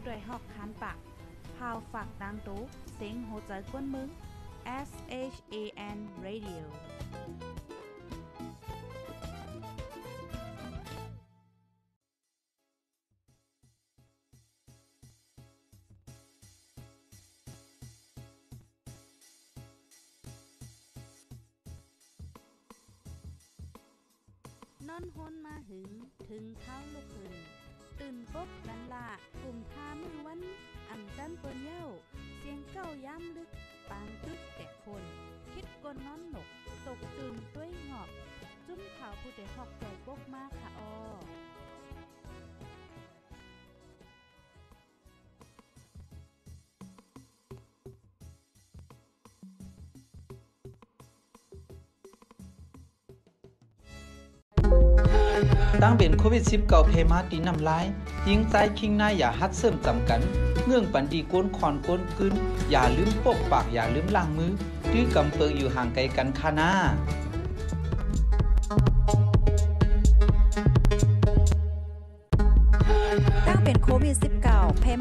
ู้ดยหอกคันปากพาวฝากดังตุ้เสียงโหใจกวนมึง S H A N Radio อกใจ่กกมากค่ะอตั้งเป็นโควิด -19 เพมาตีน้ำลายยิงใจคิงหน้ายอย่าฮัดเสริมจำกัน เงื่องปันดีก้นคอนก้นขึ้น อย่าลืมปกปากอย่าลืมล้างมือดื้อกำเปิงอยู่ห่างไกลกันค่ะน้า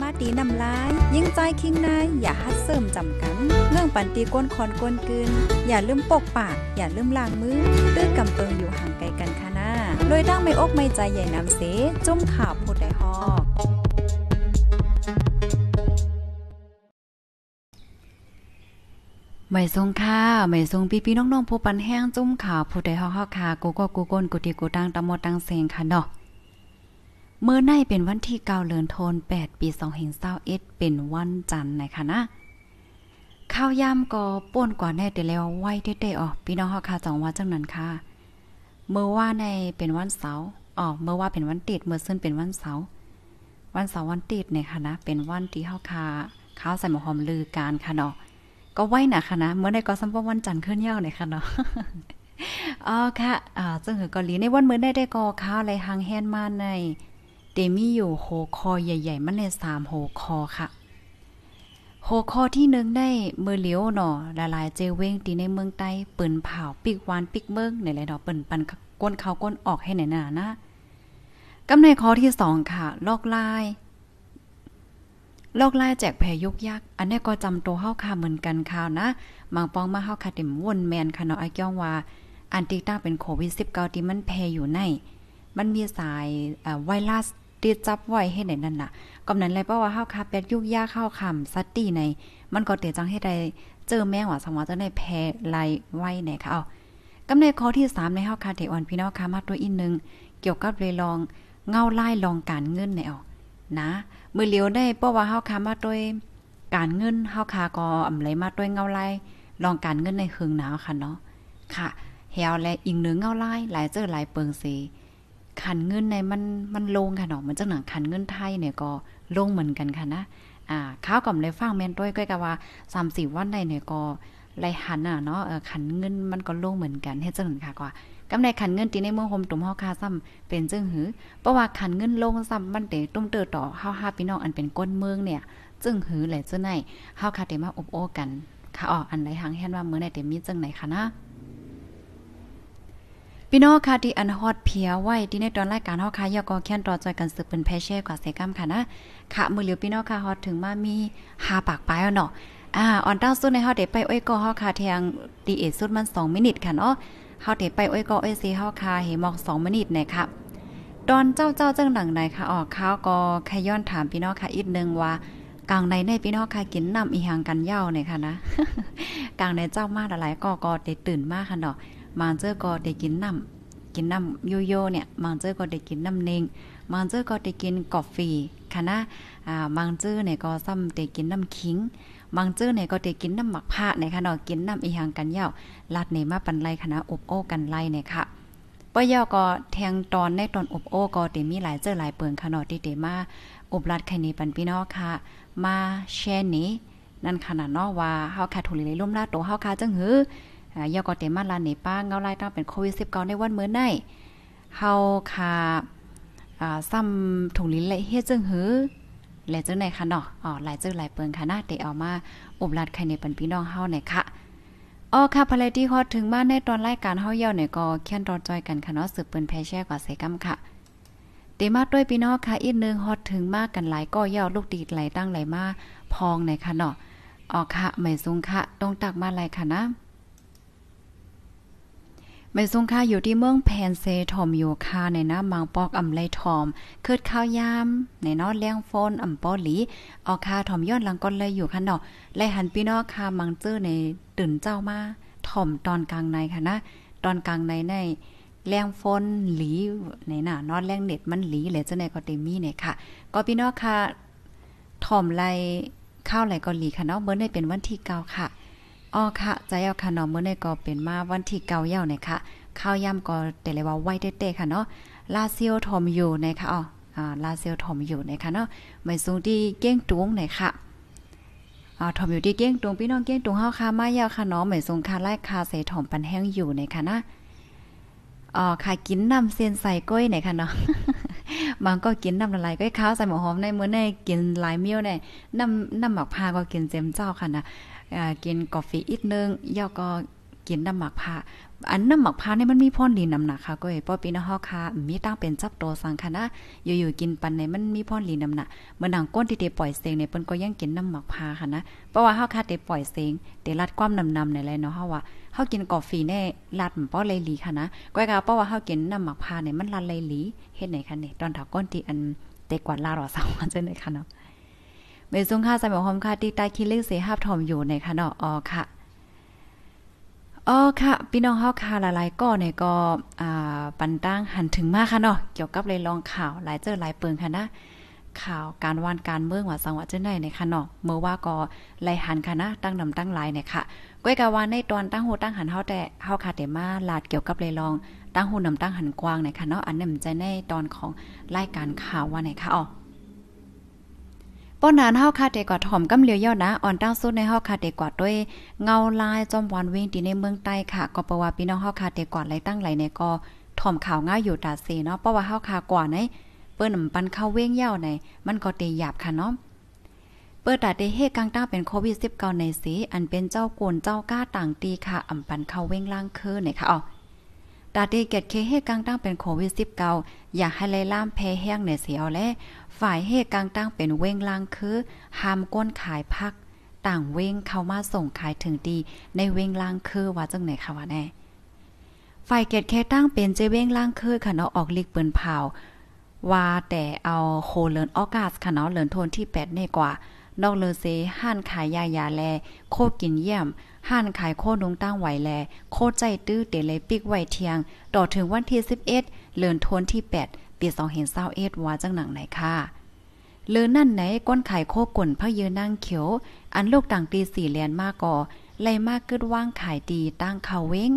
มาตีนำลาย ยิ่งใจคิงนาย อย่าฮัดเสริมจำกันเรื่องปันตีก้นคอนก้นกืนอย่าลืมปกปาก อย่าลืมล้างมือตื้อกำเปิงอยู่ห่างไกลกันค่ะนะโดยดั้งไม่อกไม่ใจใหญ่นำเสจุ้มข่าวพูดได้ฮอกไม่ทรงค่ะไม่ทรงพี่พี่น้องๆผู้ปันแห้งจุ้มข่าวผู้ใดฮอกๆค่ะกูก็กูก้นกูตีกูตั้งตะมดตั้งเซงค่ะเนาะเมื่อในเป็นวันที่เก้าเลือนโทน8ปี2เห็เศร้าเอ็ดเป็นวันจันทร์นะคะนะข้าวยำก็ป่นกว่าแน่แต่แล้วไว้เต้ๆอ๋อพี่น้องเฮาค่ะจังว่าจังนั้นค่ะ เมื่อว่าในเป็นวันเสาร์อ๋อเมื่อว่าเป็นวันติดเมื่อซึ่นเป็นวันเสาร์วันเสาร์วันติดเนี่ยค่ะนะเป็นวันที่เฮาค่ะข้าวใส่หมูหอมลือการค่ะเนาะก็ไว้นะค่ะนะเมื่อในก็สัมปวันจันทร์ขึ้นยาวเ่ยค่ะเนาะอ๋อค่ะอ่าซึ่งก็หลีในวันเมื่อได้ได้ก็ข้าวอะไรหางแฮนมาในแต่มีอยู่โหคอใหญ่ ๆ มันเลยสามโหคอค่ะโหคอที่หนึ่งได้เมือเหลียวหนอละลายเจเว้งตีในเมือง ใต้ปืนเผาปิกวานปิกเมืองไหนเลยเนาะปืนปันก้นเขาก้นออกให้ ไหนหนานะ กำในคอที่สองค่ะลอกลายลอกลายแจกแผ่ยกยัก อันนี้ก็จำตัวเฮาค่าเหมือนกันข่วนะมังปองมาเฮาค่ะเต็มวนแมนค่ะเนาะไอ้ก้องว่าอันติต้าเป็นโควิด19ที่มันแพ่อยู่ใน มันมีสายไวรัสตีจับไว้ให้ไหนนั่นน่ะ กำนั้นเลยเพราะว่าเฮาคาแปดยุกยากเข้าคำสัตตีในมันก็เตจังให้ได้เจอแม่งว่าสมว่าจะ ได้ แพ้ไล่ไว้ไหนค่ะเอากำในข้อที่ 3 ในเฮาคาเทออนพี่น้องค่ะมาตัวอีกนึง เกี่ยวกับเลยลอง เงาไล่ลองการเงินในเอานะมือเลียวได้เพราะว่าเฮาคามาด้วยการเงินเฮาคาก็อำไลมาด้วยเงาไล่ลองการเงินในหึงหนาวค่ะเนาะ ค่ะแฮวและอีกนึงเงาไล่หลายเจอหลายเปิงเสขันเงินในมันมันลงค่ะเนาะมันจังหนังขันเงินไทยเนี่ยก็ลงเหมือนกันค่ะนะ อ่าข้าวกับในฟังแม่นด้วยก็กะว่าสามสี่วันในเนี่ยก็ไรหันอ่ะเนาะขันเงินมันก็ลงเหมือนกันเฮ็ดจังหนังค่ะกว่า กำในขันเงินตีในเมืองโฮมตุ่มเฮาคาซ้ำเป็นจึงหือ เพราะว่าขันเงินลงซ้ำมันเตตุ้มเตอต่อเฮาห้าพี่น้องอันเป็นก้นเมืองเนี่ยจึงหือแหละเจ้าไหนเฮาคาเตมาอบโอกันค่ะอ๋ออันไหนางแหนว่ามื้อไหนเตมีจังไหนค่ะนะพี่น้องค่ะที่อันฮอดเพียไว้ที่ในตอนรายการเฮาค่ะยกอแค่นต่อจอยกันสืบเป็นแพเช่กว่าเซกัมค่ะนะค่ะมือเหลียวพี่น้องค่ะฮอดถึงมามีหาปากปลายเนาะอ่าออนเต้าสุดในเฮาเดไปอ้อยก็เฮาค่ะเทียงดีเอสุดมัน2มินิทค่ะเนาะเฮาเดไปอ้อยก็อ้อยซีเฮาค่ะเหมอก2มินิทนะคะตอนเจ้าเจ้าจังหนังไหนค่ะออกข้าวก็ขย้อนถามพี่น้องค่ะอีกนึงว่ากลางในในพี่น้องค่ะกินนำอีหยังกันเย้าเนี่ยค่ะนะกลางในเจ้ามากหลายก็ก็ได้ตื่นมากค่ะเนาะมางเจอก็ได้กินน้ำกินน้ำโยโย่เนี่ยมางเจอก็ได้กินน้ำเนงมางเจอก็ได้กินกาแฟค่ะนะอ่าบางเจอเนี่ยก็ซ้ำได้กินน้ำขิงมังเจอเนี่ยก็ได้กินน้ำหมักผ้าเนี่ยค่ะเนาะกินน้ำอีหังกันเยาลัดเนี่ยมาปันไลคณะอบโอ้กันไลเนี่ยค่ะปยอก็แทงตอนในตอนอบโอ้ก็เตมีหลายเจอหลายเปิงค่ะเนาะที่เตมาอบลัดไข่นี้ปันพี่น้องค่ะ มาแช่นี้นั่นขนาดเนาะว่าเฮาค่ะถลิเลยล่มลาโตเฮาค่ะจังหือยอกอเตมาลาเนป้าเงาไล่ต้องเป็นโควิดสิบเก้าในวันเมื่อไหนเฮาคาซ้ำถุงลิ้นและเฮ็ดจึงหือหละเจ้าไหนคะเนาะอ๋อหลายเจ้าหลายเปิงค่ะน่าเดเอามาอุบลัดใครในปันพี่น้องเฮาหน่อยค่ะอ๋อค่ะภรรยที่ฮอดถึงมาในตอนรายการเฮาเย่าเน่ยก็เคียนรอจอยกันค่ะเนาะสืบเปิ้นแพแช่กว่าเสกำค่ะเตมาด้วยพี่น้องค่ะอีกนึงฮอดถึงมากกันหลายก็เย่าลูกดีดไหลตั้งไหลมาพองหน่อยค่ะเนาะอ๋อค่ะไม่สูงค่ะต้องตักมาหลค่ะนะไม่ท่งค่าอยู่ที่เมืองแพนเซทอมอยู่ค่าในน้ามังปอกอำไลทอมเคิดข้าวยาม ในนอดเลี้ยงโฟนอำปอหลี ออกค่าทอมย้อนหลังก้นเลยอยู่ค่ะเนาะไลหันพี่นอกค่ามังเจอในตื่นเจ้ามาทอมตอนกลางในค่ะนะ ตอนกลางในในเลี้ยงฟนหลีในน่ะนอดแรงเน็ตมันหลีเลยเจ้าในก็เต็มมี่เนี่ยค่ะ ก็พี่นอกค่ะทอมไลข้าวไหลก็หลีค่ะเนาะเมื่อได้เป็นวันที่เก้าค่ะอ๋อค่ะใจเอาค่ะนนางเมื่อในก็เป็นมาวันที่เกาเย่าเนี่ยค่ะ ข้าวย่ำก็แต่เลยว่าไหวเตะๆค่ะเนาะลาเซียวทอมอยู่เนค่ะอ๋ออ่าลาเซียวทอมอยู่เนค่ะเนาะไม่สูงที่เก้งตุงเนค่ะอ่าทอมอยู่ที่เก้งตรงพี่น้องเก้งตรงเฮาค่ะมายาวค่ะ้องเหมนสูงค่ะไล่คาะใส่ถอมปันแห้งอยู่ในค่ะนะอ๋อค่ะกินน้ำเส้นใส่ก้อยในค่ะเนาะบางก็กินน้ำละลายก็ข้าวใส่หมูหอมในมื้อในกินหลายเมี่ยวในน้ำน้ำหมักพาก็กินเจมเจ้าค่ะนะกินกาแฟอีกนึงย่อก็กินน้ำหมักผ้าอันน้ำหมักผ้าเนี่ยมันมีพรอนีน้ำหนักค่ะก็เอ๋ป้อปีนะฮอค่ะมีตั้งเป็นจับโตสังค่ะนะ อยู่ๆกินปันในมันมีพรอนีน้ำหนักเมื่อหนังก้นที่เตปล่อยเสียงเนี่ยเปิ้นก็ยังกินน้ำหมักผ้าค่ะนะ เพราะว่าฮอค่ะเตปล่อยเสียงเตรัดความน้ำๆในไรเนาะฮาว่าเฮากินกาแฟแน่ลัดป้อเลยลีค่ะนะก้อยกาเพราะว่าเฮากินน้ำหมักผ้าเนี่ยมันลัดเลยลีเฮ็ดไหนคะเนี่ยตอนถาก้นที่อันเตกวาดลาหรอสาวกันเจ้าไหนค่ะเนาะเมสุงค่าองค卡า某红卡า带起เลือกเสียหับถมอยู่ในคะเนาะออค่ะอ๋อค่ะพี่น้องเฮาค่ะหลายๆก็เนี่ยก็อ่าปันตั้งหันถึงมากค่ะเนาะเกี่ยวกับเลยลองข่าวหลายเจอหลายเปิงค่ะนะ ข่าวการวานการเมืองหวัดสังวัดเจ้าไหนในค่ะเนาะเมื่อว่าก็ไลยหันค่ะนะตั้งนำตั้งหลายเนี่ยค่ะก้อยกาวานในตอนตั้งหูตั้งหันเฮาแต่เฮาค่ะแต่มาลาดเกี่ยวกับเลยลองตั้งหูนำตั้งหันกว้างในค่ะเนาะอันนี้มันจะในตอนของรายการข่าวว่าไหนค่ะอ๋อป้อนานเฮาคาเตกอดหถอมกำเลียวย่อนะอ่อนตั้งสุดในเฮาคาเตกอดด้วย เงาลายจอมวันเวงที่ในเมืองใต้ค่ะ ก็เพราะว่าพี่น้องเฮาคาเตกอดาไหลตั้งไหลในก็ ถ่อมข่าวง่ายอยู่ตาเสเนาะเพราะว่าเฮาคากว่าในเปิ้นปันเข้าเวงยาวใน มันก็เตหยาบค่ะเนาะเปิดตาเตเฮกังต้าเป็นโควิด19ในสีอันเป็นเจ้าโกนเจ้าก้าต่างตีค่ะ อำปันเข้าเว้งล่างคือในค่ะอ๋อตาเตเกตเคเฮกังตั้งเป็นโควิด19อยากให้ไล่ล่ามแพ้แห้งในเสียวและฝ่ายเฮกลางตั้งเป็นเว้งล่างคือห้ามก้นขายพัก ต่างเว้งเข้ามาส่งขายถึงดีในเว้งล่างคือว่าจังไหนคะว่าแน่ฝ่ายเกตแค่ตั้งเป็นเจเว้งล่างคือขนาะออกลิกเปิ่นเผาว่าแต่เอาโคเลินออกาสขนาะเลินโทนที่8ในกว่า นอกเลเซห้านขายยายาแลโคกินเยี่ยม ห้านขายโคนุงตั้งไหวแลโคใจตื้อเตเลปิกไหวเทียง ต่อถึงวันที่11เลินนทนที่8ปีสองเห็นเศร้าเอ็ด ว่าจังหนัง ไหนค่ะเลือนั่นไหนก้นไข่โคก่นพะเยือนั่งเขียวอันลูกต่างตีสี่เลียนมากก่อไล่มากกึดว่างขายดีตั้งเข่าเว้ง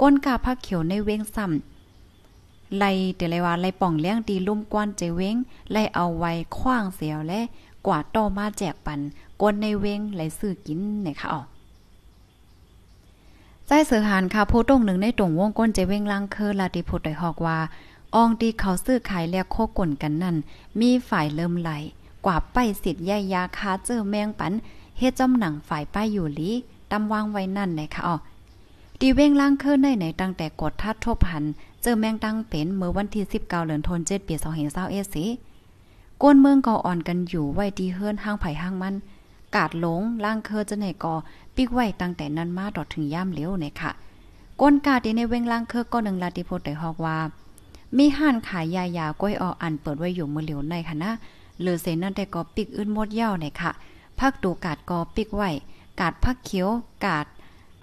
ก้นกาพระเขียวในเว้งซ้าไล่เดี๋ยวลว่าไล่ป่อง เลี้ยง ดีลุ่มกวนเจเว้งไล่เอาไว้คว้างเสียวและกวาดต่อมาแจกปันก้นในเว้งไล่ซื้อกินไหนค่ะอ๋อใจเสือหานค่ะผู้ตรงหนึ่งในตรงวงก้นเจเว้งลังคือลาติพุดได้ฮอกว่าอองดีเขาซื้อขายแลกโคก่นกันนั่น มีฝ่ายเริ่มไหล กว่าไปสิทธิ์ยายาคาเจอแมงปัน เฮ็ดจอมหนังฝ่ายป้ายอยู่ลีตาวางไว้นั่นเลยค่ะอ๋อดีเว้งล่างเคลื่อนในไหนตั้งแต่กดทัดทบหัน เจอแมงตั้งเป็นเมื่อวันที่19เดือนธันวาคมปี2020เอสิกวนเมืองก่ออ่อนกันอยู่ไว้ดีเฮือนห้างไผ่ห้างมันกาดหลงล่างเคอจะไหนก่อปิกไว้ตั้งแต่นั้นมาดอดถึงย่ามเลี้ยวเนี่ยค่ะก้นกาดในเว้งล่างเคอก็หนึ่งลาติโพดตฮอกว่ามีห้านขายยายาก้อยออันเปิดไว้อยู่มือเหลียวในค่ะนะเลือเซนนั่นได้ก็ปิกอื่นมดเย่าใน่ค่ะพักดูกาดก็ปิกไหวกาดพักเขียว กาด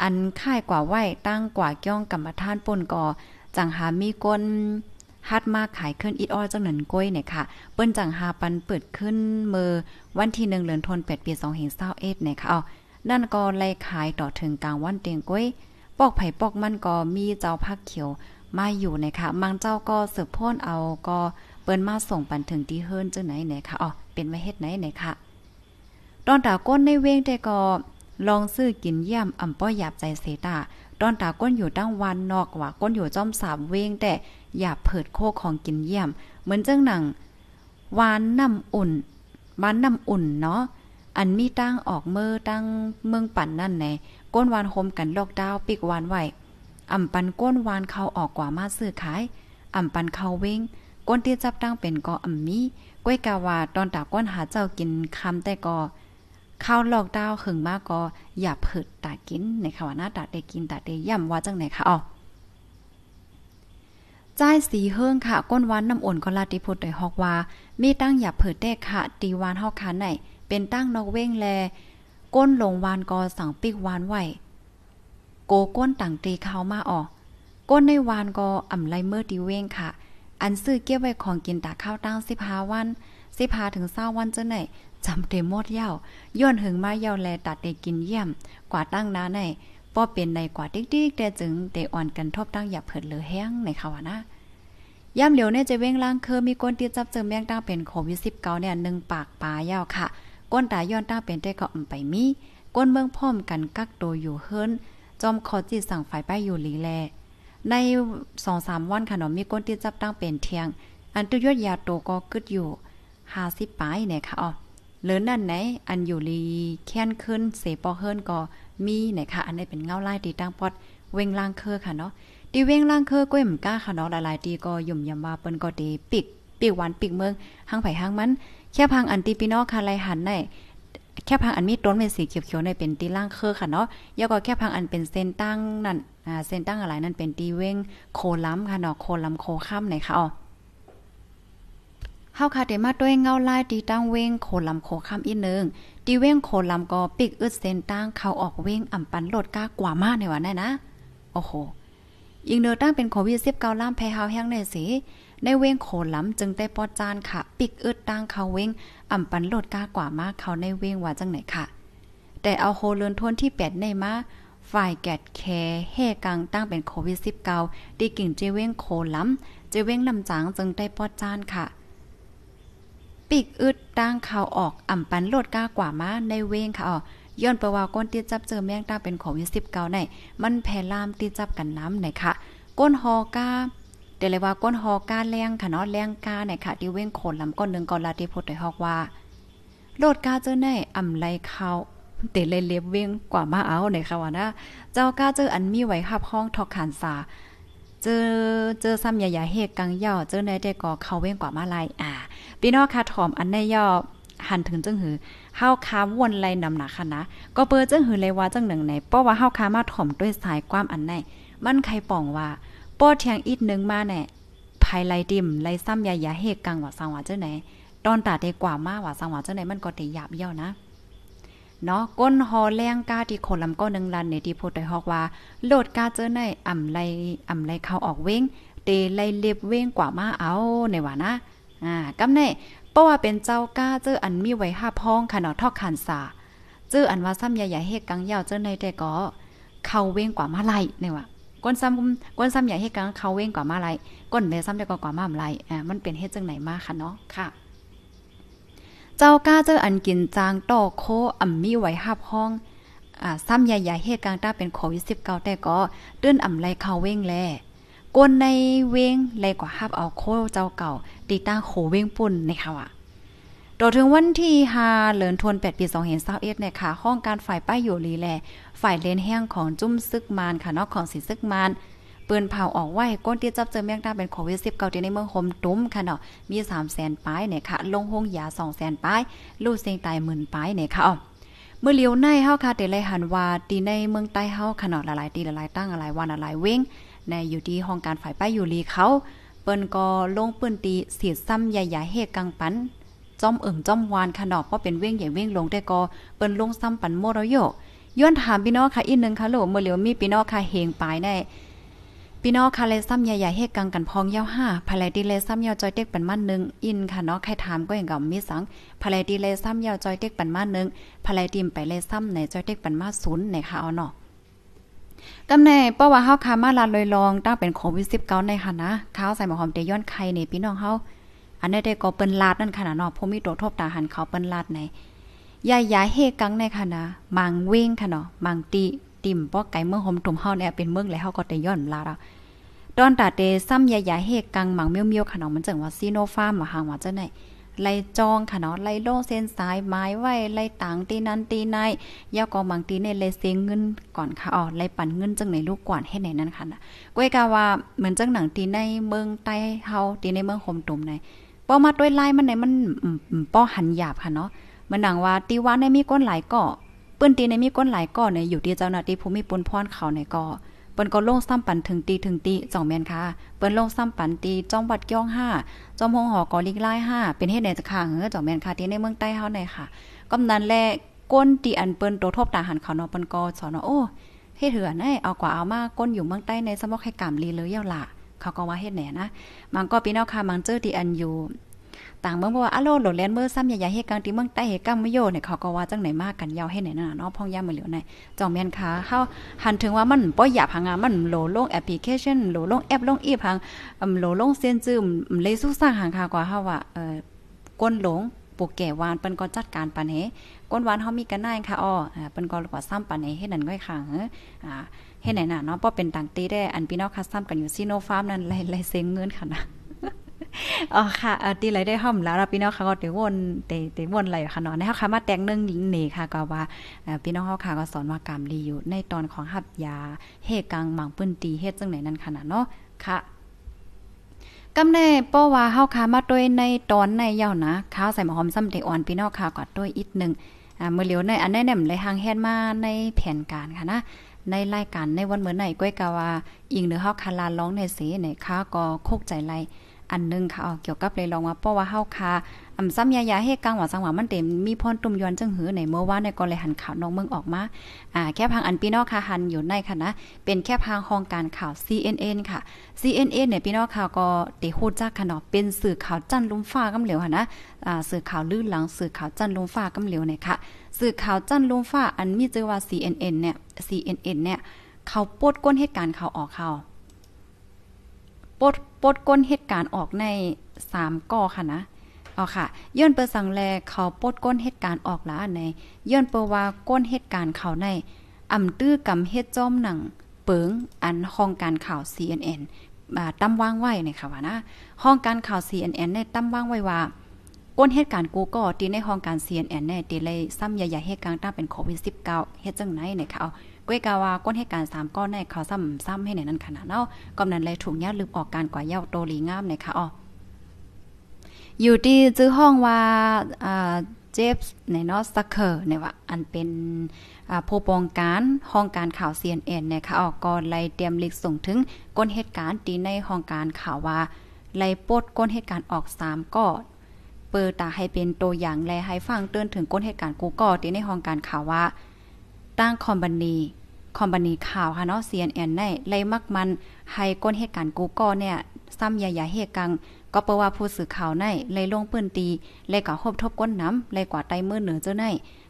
อันค่ายกว่าไหวตั้งกว่าย่องกรรมฐานปนก่อจังหามีก้นฮัดมากขายขึ้นอีดอ้อจังหนันก้อยเนี่ยค่ะเปิ้นจังหาปันเปิดขึ้นมือวันที่หนึ่งเดือนธันวาคมปีสองเห็นเศร้าเอ็ดเนี่ยค่ะเอานั่นก็เลยขายต่อถึงกลางวันเตียงก้อยปอกไผ่ปอกมันก็มีเจ้าพักเขียวมาอยู่นะคะบางเจ้าก็สืบพ่นเอาก็เปิ้นมาส่งปันถึงที่เฮิรนจังไหนไหนคะอ๋อ เป็นไว้เฮ็ดไหนไหนคะตอนตาก้นในเวงแต่ก็ลองซื้อกินเยี่ยมอ่ำป้อหยาบใจเสตาตอนตาก้นอยู่ตั้งวันนอกว่าก้นอยู่จ้อมสามเวงแต่หยาบเผิดโคของกินเยี่ยม เหมือนเจ้าหนังวานน้ำอุ่นวานน้ำอุ่นเนาะ อันมีตั้งออกเมื่อตั้งเมืองปั่นนั่นไหนก้นวานโฮมกันลอกดาวปิกวานไหวอ่ำปันก้นวานเขาออกกว่ามาซื้อขายอ่ำปันเขาเว้งก้นที่จับตั้งเป็นก็อ่ำมีก้วยกาวาตอนตาก้นหาเจ้ากินคำแต่ก็ข้าหลอกดาวขึงมากก็อย่าเผิดตากินในค่ว่าหน้าตาได้กินตาได้ย่ำว่าจังไหนคะอ๋อจ้ายสีเฮิงค่ะ ก้นวันน้ำอ่อนก็ลาติพุดโดยฮอกว่ามีตั้งอย่าเผิดแต้ค่ะ ตีวานฮอกคันไหนเป็นตั้งนอกเว้งแล ก้นลงวานกอสั่งปิกวานไหวโกก้นต่างตีเขามาออกก้นในวานก็อ่ำไรเมื่อดีเว้งค่ะ อันซื้อเก็บไว้ของกินตาข้าวตั้งสิพาวัน สิพาถึงเศร้าวันเจ้าไหน จำเต็มหมดเย้า ย้อนหึงมาเย้าแลตัดเด็กกินเยี่ยม กว่าตั้งนาในพ่อเป็นในกว่าติ๊กๆแต่จึงเดอ่อนกันทบตั้งหย่บเผิดเหลือแห้งในค่ะวานะย่ำเหลียวเนี่ยจะเว้งล่างคือมีก้นตีจับเจอแมงตั้งเป็นโควิดสิบเก้าเนี่ยหนึ่งปากปลาเย้าค่ะ ก้นตาย้อนตั้งเป็นได้ก็อ่ำไปมีก้นเมืองพร้อมกันกักโตอยู่เฮิรนจอมขอจีสั่งฝ่ายป้ายอยู่หลีแล ในสองสามวัน ค่ะเนาะมีก้นที่จับตั้ง เป็นเทียง อันตุยอดยาโตก็กึดอยู่หาสิป้ายเนี่ยค่ะอ๋อหลือนั่นไหน อันอยู่ลีแค้นขึ้น เสปอเฮิร์นก็มีเนี่ยค่ะ อันนี้เป็นเงาไล่ตีตั้งปอด เวงล่างเคอค่ะเนาะ ตีเวงล่างเคอก็ยหมก้าค่ะเนาะหลายๆตีก็ยุ่มยำว่าเปิ้นก็ตีปิกปีกหวานปีกเมืองห้างไผ่ห้างมัน แค่พังอันตีพี่น้องค่ะไรหันในแค่พังอันมีต้นเป็นสีเขียวๆในเป็นตีล่างเครือค่ะเนาะยาก็แค่พังอันเป็นเส้นตั้งนั่นอ่าเส้นตั้งอะไรนั่นเป็นตีเว้งโคล้ำค่ะเนาะ โคล้ำโคค่ำไหนค่ะอ๋อเฮาค่ะเดมาด้วยเงาลายตีตั้งเว้งโคลำโคค่ำอีกนึง ตีเว้งโคลำก็ปิกอึดเส้นตั้งเข้าออกเว้งอำปันโลดก้ากว่ามากในวันนั้นนะ โอ้โหอีกเนอตั้งเป็นโควิด19ล่ามแพ้เฮาแห้งในสิในเว้งโขล้ำจึงได้ปอดจานค่ะ ปิกอึดตั้งเขาเว้งอ่ำปันโหลดกล้ากว่า มากเขาในเว้งว่า จัง ไหน ค่ะ แต่เอา โฮเลือนทวนที่แปดในมาฝ่ายแกดแคเฮกังตั้งเป็นโควิด -19 ดีกิ่งเจเว้งโคล้ำเจเว้งลำจางจึงได้ปอดจานค่ะ ปิกอึดตั้งเขาออกอ่ำปันโหลดกล้ากว่ามากในเว้งค่ะอ๋อย้อนประวัติก้นติดจับเจอแมงตาเป็นโควิด -19 ในมันแพร่ลามติดจับกันน้ำไหนคะก้นฮอก้าเดี๋ยวเลยว่าก้นหอก้าแรงค่ะเนาะแรงกาเนี่ยค่ะ ที่เว้งโขนลำก้นหนึ่งก่อนลาที่พดได้ฮอกว่า โลดกาเจอแน่อ่ำไรเขาเตเลยเล็บเว้งกว่ามาเอาในค่ะว่านะเจ้ากาเจออันมีไว้ขับห้องทอกขานสาเจอเจอซ้ำใหญ่ๆเฮกกังย่อ เจอในได้ก่อเขาเว้งกว่ามาลายอ่า พี่น้องค่ะถอมอันในย่อหันถึงจังหือเฮาค้าวนไลนำหนาค่ะนะก็เปิดจังหือเลยว่าจังหนึ่งไหนเพราะว่าเฮาค้ามาถ่อมด้วยสายความอันในมันใครป่องว่าป้อเทียงอีกนึงมาแน่ภายไลดิมไลซ้ำยายาเฮกังว่าสังว่าเจ้าไหนตอนตาเดกว่ามาว่าสังว่าเจ้าไหนมันก็เตหยาบเยี่ยวนะเนาะก้นหอแรงกาที่โคลำก้นนึงลันในที่โพดฮอกว่า โลดกาเจอในอ่ำไลอ่ำไลเข้าออกเว้งเตไลเล็บเว้งกว่ามาเอาในว่านะอ่ากำเนเพราะว่าเป็นเจ้ากาเจออันมีไว้ห้าพ้องขนาดทอกขันสาเจออันว่าซ้ำยายาเฮกังยาวเจอในแต่ก็เข้าเว้งกว่ามาไลในว่าก้นซ้ำก้นซ้ำใหญ่ให้กลางเขาเว้งกว่ามาไรก้นเมซ้ำได้กวกว่ามาไรอ่ามันเป็นเฮ็ดจังไหนมาค่ะเนาะค่ะเจ้าก้าเจออันกินจางต่อโคอ่ำมีไหวหับห้องอ่าซ้ำใหญ่ใหญ่เฮ็ดกลางต้าเป็นโควิดสิบเก้าแต่ก็เตื้นอ่ำไรเขาเว้งแลก้นในเว้งไรกว่าหับเอาโคเจ้าเก่าตีตั้งโคเว้งปุ่นในค่ะว่ะต่อถึงวันที่ฮาเหลินทวน8ปี2เห็นเศร้าเอ็ดเนี่ยค่ะห้องการฝ่ายป้ายอยู่ลีแลฝ่ายเลนแห้งของจุ้มซึกมานค่ะนอกของสีซึกมานปืนเผาออกไหวก้นที่จับเจอเมียงดาเป็นโควิดสิบเก้าที่ในเมืองโฮมตุ้มค่ะเนาะมีสามแสนป้ายเนี่ยค่ะลงห้องยาสองแสนป้าย ลูกเสียงตายหมื่นป้ายเนี่ยค่ะเมื่อเลี้ยวในเฮาค่ะเดลยหันว่าตีในเมืองใต้เฮาขนาดหลายๆตีหลายๆตั้งหลายวันหลายเว้งในอยู่ที่ห้องการฝ่ายป้ายอยู่ลีเขา เปิ้นก็ลงปืนตีเสียดซ้ำใหญ่ๆเฮกังปันจ้อมเอิ่งจ้อมวานขนอดเพราะเป็นเว้งใหญ่เว้งลงแต่ก็เปิ้นลงซ้ำปันโมระโยกย้อนถามพี่น้องค่ะอีกนึงค่ะโหลเมื่อเหลียวมีพี่น้องค่ะเฮงปายได้พี่น้องค่ะเลยซ้ำใหญ่ๆเฮกังกันพองยาวห้าภายดีเลยซ้ำยาวจอยเต็กปันม่าหนึ่งอินค่ะเนาะใครถามก็อย่างกับมีสังภายดีเลยซ้ำยาวจอยเต็กปันม่าหนึ่งภายดีมไปเลยซ้ำไหนจอยเต็กปันมาศูนย์ไหนค่ะเอาเนาะกำแน่เพาว่าเฮาคามาลาลอยลองตั้งเป็นโควิดสิบเก้าในค่ะนะข้าวใส่หมอหอมเตย้อนไข่นี่พี่น้องเฮาอันนี้ได้ก็เปิ้นลาดนั่นขนาดเนาะผูมีตัวทบตาหันเขาเปิ้นลาดในยายยาเฮกังในคณะนะมังเว้งค่ะเนาะมังติติ่มป้อไก่เมืองหมถุ่มเฮาเนี่ยเป็นเมืองแล้วเฮาก็ได้ย้อนลาเราตอนตาเตซ้ำยายาเฮกังมังเมียวเมียวค่ะเนาะมันจังว่าซีโนฟาร์มหางว่าจังไหนไล่จองค่ะเนาะไล่โลเส้นสายไม้ไว้ไล่ต่างตีนั้นตีในยากองบางตีในเลยเสียงเงินก่อนค่ะอ๋อไล่ปั่นเงินจังไหนลูกก่อนให้ไหนนั้นค่ะนะก้อยกาว่าเหมือนจังหนังตีในเมืองใต้เฮาตีในเมืองโฮมตุ่มในป้อมาด้วยไล่มันไหนมันป้อหันหยาบค่ะเนาะมันหนังว่าตีว่าในมีก้นหลายก่อเปิ้นตีในมีก้นหลายก่อเนี่ยอยู่ที่เจ้าหน้าที่ภูมิปุนพรเขาในก่อเปิ้นก็ลงซ้ำปันถึงตีถึงตีจ่องแมนค่ะ เปิ้นลงซ้ำปันตีจอมวัดย่องห้าจอมหงหอกอลิกไล่ห้าเป็นเฮ็ดในจะค่ะเฮ้อจ่องแมนค่ะที่ในเมืองใต้เฮาในค่ะกำนันแลก้นตีอันเปิ้นโตทบตาหันเขาเนาะเปิ้นก็สอนโอ้เฮ็ดเหือไน่เอากว่าเอามาก้นอยู่เมืองใต้ในสมอกให้กามลีเลยเย่าล่ะ เขาก็ว่าเฮ็ดแหน่นะ มันก็พี่น้องค่ะมังเจอตีอันอยู่่างเมืองอว่าอ้าโลหลดแลนเมื่อซ้ำใหญ่ๆเฮกังตีเมืองใต้เฮกังมโยเนี่ยเขาก็ว่าจังไหนมากกันยาวให้ไหนน่ะเนาะพ่องย่ามือเหลียวในจอมแมนค่าเข้าหันถึงว่ามันป้อยหยาพังงามันโหลลงแอปพลิเคชันโหลลงแอปลงอีพังโหลลงเซ็นจืมเลยสู้สร้างหางคากว่าเฮาว่าเอ่อก้นหลงปูกแก่วานเปิ้นก็จัดการปันเฮก้นวานเฮามีกันได้ค่ะอ้อเปิ้นก็กว่าซ้ำปันเฮให็ดนั่นก้อยค่ะอ่าเห็ดไหนน่ะเนาะบ่เป็นต่างตีได้อันพี่น้องคัสซ้มกันอยู่ซิโนฟาร์มนั่นไล่เซ็งเงินค่ะนะอ๋อค่ะตีไรได้ห้อมแล้วเราพี่น้องเขาก็เตวนเตเตวนไหลค่ะเนาะในคขะมาแต่งเนื่องหญิงหนีค่ะก็ว่าพี่น้องเขาค่ะก็สอนว่ากรรมดีอยู่ ในตอนของหับยาเฮกังหมังปื้นตีเฮ็ดจังไหนนั่นขนาดเนาะค่ะ กำแน่ป้อว่าเฮาค่ะมาด้วยในตอนในเย้านะข้าวใส่หมอหอมซ้ำเตอ่อนพี่น้องค่ะก็ด้วยอีกหนึ่งเมื่อเลียวใน อันแน่แน่เลยหางแฮนมาในแผนการค่ะนะในรายการในวันเหมือนไหนก้อยกาว่า อิงหรื้อเฮาคาลาร้องในเสในค้าก็โคกใจไลอันนึงค่ะเกี่ยวกับเลยลองว่าเพราะว่าเฮาค่ะอำซ้ำยายาเฮกลางว่าสังว่ามันเต็มมีพรตุ่มยอนจังหือ ในเมื่อว่าในก็เลยหันข่าวน้องเมืองออกมาอ่าแค่พังอันพี่น้องค่ะหันอยู่ในค่ะนะ เป็นแค่พังข้องการข่าว CNN ค่ะ CNN เนี่ยพี่น้องค่ะก็เดโฮดจักค่ะเนาะเป็นสื่อข่าวจันลุมฟ้ากำเหลวค่ะนะอ่าสื่อข่าวลื่นหลังสื่อข่าวจันลุมฟ้ากำเหลวเนี่ยค่ะ สื่อข่าวจันลุมฟ้าอันมีชื่อว่า CNN เนี่ย CNN เนี่ยเขาปดก้นเหตุการณ์เขาออกเขาปดปดก้นเหตุการณ์ออกในสามก่อค่ะนะเอาค่ะย้อนเปิดสังแลเขาปดก้นเหตุการณ์ออกละในย้อนเปิว่าก้นเหตุการณ์เขาในอ่ำตื้อกำเฮ็ดจ้อมหนังเปิงอันห้องการข่าว CNN มาตั้มว่างไว้เนี่ยค่ะว่านะห้องการข่าว CNN ได้ตั้มว่างไว้ว่า ก้นเหตุการณ์กูก็ตีในห้องการ CNN แน่ตีเลยซ้ำใหญ่ๆเหตุการณ์ตั้งเป็นโควิด19เฮ็ดจังไหนเนยค่ะก้วยกาวาก้นให้การสามก้อนในข่าวซ้ำซ้ำให้ในนั้นขนาดเนาะกำนันเลยถูกย่ดลืมออกการกว่าเย้าโตลีงามเลยค่ะอ๋ออยู่ที่จื้อห้องว่าเจฟส์ในนอสเคอร์เนี่ยว่าอันเป็นผู้ปองการห้องการข่าว CNN นี่ยค่ะออกก่อนเลยเตรียมลิกส่งถึงก้นเหตุการณ์ตีในห้องการข่าวว่าเลยปดก้นเหตุการณ์ออกสามก้อนเปิดตาให้เป็นตัวอย่างและให้ฟังเตือนถึงก้นเหตุการณ์กูก่อตีในห้องการข่าวว่าตั้งคอมบันีคอมบันีข่าวค่ะเนาะ CNN แน่ไล่มักมันให้ก้นเหตุการณ์กูก็เนี่ย ซ้ำยาญ่เฮกัง ก็เปว่าผู้สื่อข่าวในเลยลงปืนตีเลยก่อบทบก้นน้ำเลยกว่าไตมือเหนือเจ้าใน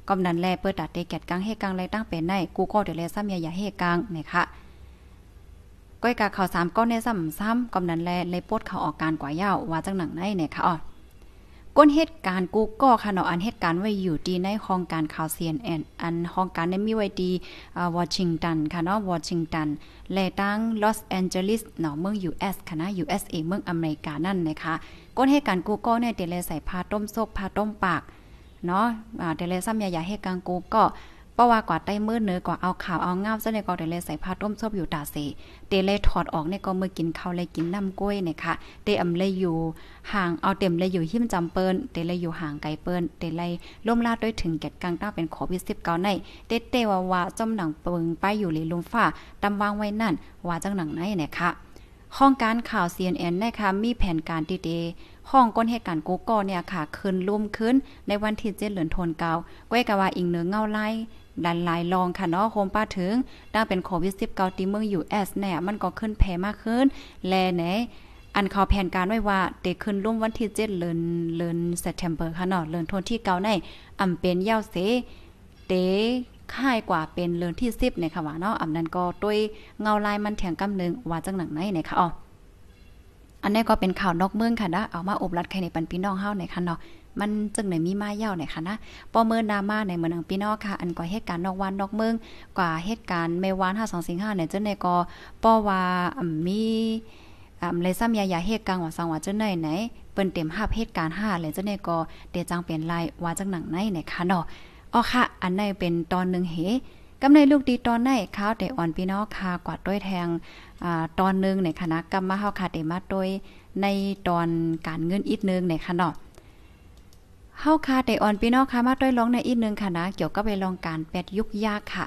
กำนันแลเปิดตัดเตแกดกางเฮกังเลยตั้งเป็นในกูก็เดี๋ยวแลซ้ำยาญ่เฮกังนะคะก้อยกาข่าวสามก้อนในซ้ำซ้ำกำนันแลเลยปดข่าวออกการกว่าเย้าว่าจังหนังในเนี่ยค่ะอ๋อก้นเหตุการณ์กูก็ค่ะเนาะอันเหตุการณ์ไว้อยู่ดีในห้องการข่าวเซียน แอนอันห้องการในมีไว้ดีวอชิงตันค่ะเนาะวอชิงตัน และตั้งลอสแอนเจลิสเนาะเมือง US ค่ะนะ USA เมืองอเมริกานั่นนะคะก้นเหตุการณ์กูก็เนี่ยเลเลยใส่ผ้าต้มซกผ้าต้มปาก เนาะเลเลยซ้ำยาญ่เหตุการณ์กูก็เพราะว่ากว่าใต้มืดเนื้อกว่าเอาข่าวเอาเงาซะในกอเดเลใส่ผ้าต้มอบอยู่ตาเสเตเลยถอดออกในกอเมื่อกินข้าวเลยกินน้ำกล้วยเนี่ยค่ะ เตอำเลยอยู่ห่างเอาเต็มเลยอยู่หิ้มจำเปิ้นเตเลยอยู่ห่างไกลเปิ้นเตเลยล่มลาดด้วยถึงแก่กลางต้าเป็นโควิด้าในเตเตว่าว่าจมหนังเปิงไปอยู่เลยลมฝ้าตำวางไว้นั่นว่าจังหนังไหนเนี่ยค่ะห้องการข่าว CNN นะคะมีแผนการดีเดห้องก้นเหตุการณ์กูกอเนี่ยค่ะคืนร่วมขึ้น ในวันที่เจ็ดเหลือนทนเกาก้อยกว่าอิงเนื้อเงาไล่ดันลายลองค่ะเนาะโฮมป้าถึงดังเป็นโควิด19ที่เมืองอยู่ แอส แน่มันก็ขึ้นแพ่มากขึ้น แลนไหนอันเขาแผนการไว้ว่าเด็กขึ้นร่วมวันที่เจ็ดเลือนเลือนเซตเทมเบอร์ค่ะเนาะเลือนทนที่เกาในอำเป็นเย้าเสเตค่ายกว่าเป็นเลือนที่สิบในค่ะว่าเนาะอำนั้นก็ด้วยเงาลายมันแถงกำนึงว่าจังหนังไหนในค่ะอ๋ออันนี้ก็เป็นข่าวนอกเมืองค่ะนะเอามาอบรัดใครในปันพี่น้องเฮาในคัะเนาะมันจึงไหนมีมาเย่าไหนคะนะปอเมินนามาในเมืองพี่นอกค่ะ อันก่อเหตุการณ์นอกวันนอกเมืองกว่าเหตุการณ์เมวานห้าสองสิงห้าเนี่ยเจ้าในกอปอว่ามีอ่าเลยซ้ำยายาเหตุการณ์ว่าสังว่าเจ้าในไหนเปิ้นเต็มห้าเหตุการณ์ห้าเลยเจ้าในกอเดจังเปลี่ยนลายว่าจังหนังไหนไหนคะเนาะออค่ะ อันหนเป็นตอนหนึ่งเหกำในลูกดีตอนไหนข้าวแต่อ่อนพี่น้องคากวาดด้วยแทง อ่า ตอนหนึ่งในคณะกรรมมาเฮาค่ะได้มาโดยในตอนการเงินอีกนึงในคณะเนาะเฮาค่ะได้อ่อนพี่น้องค่ะมาด้วยร้องในอีกนึงค่ะนะเกี่ยวกับไปลองการแปดยุคยากค่ะ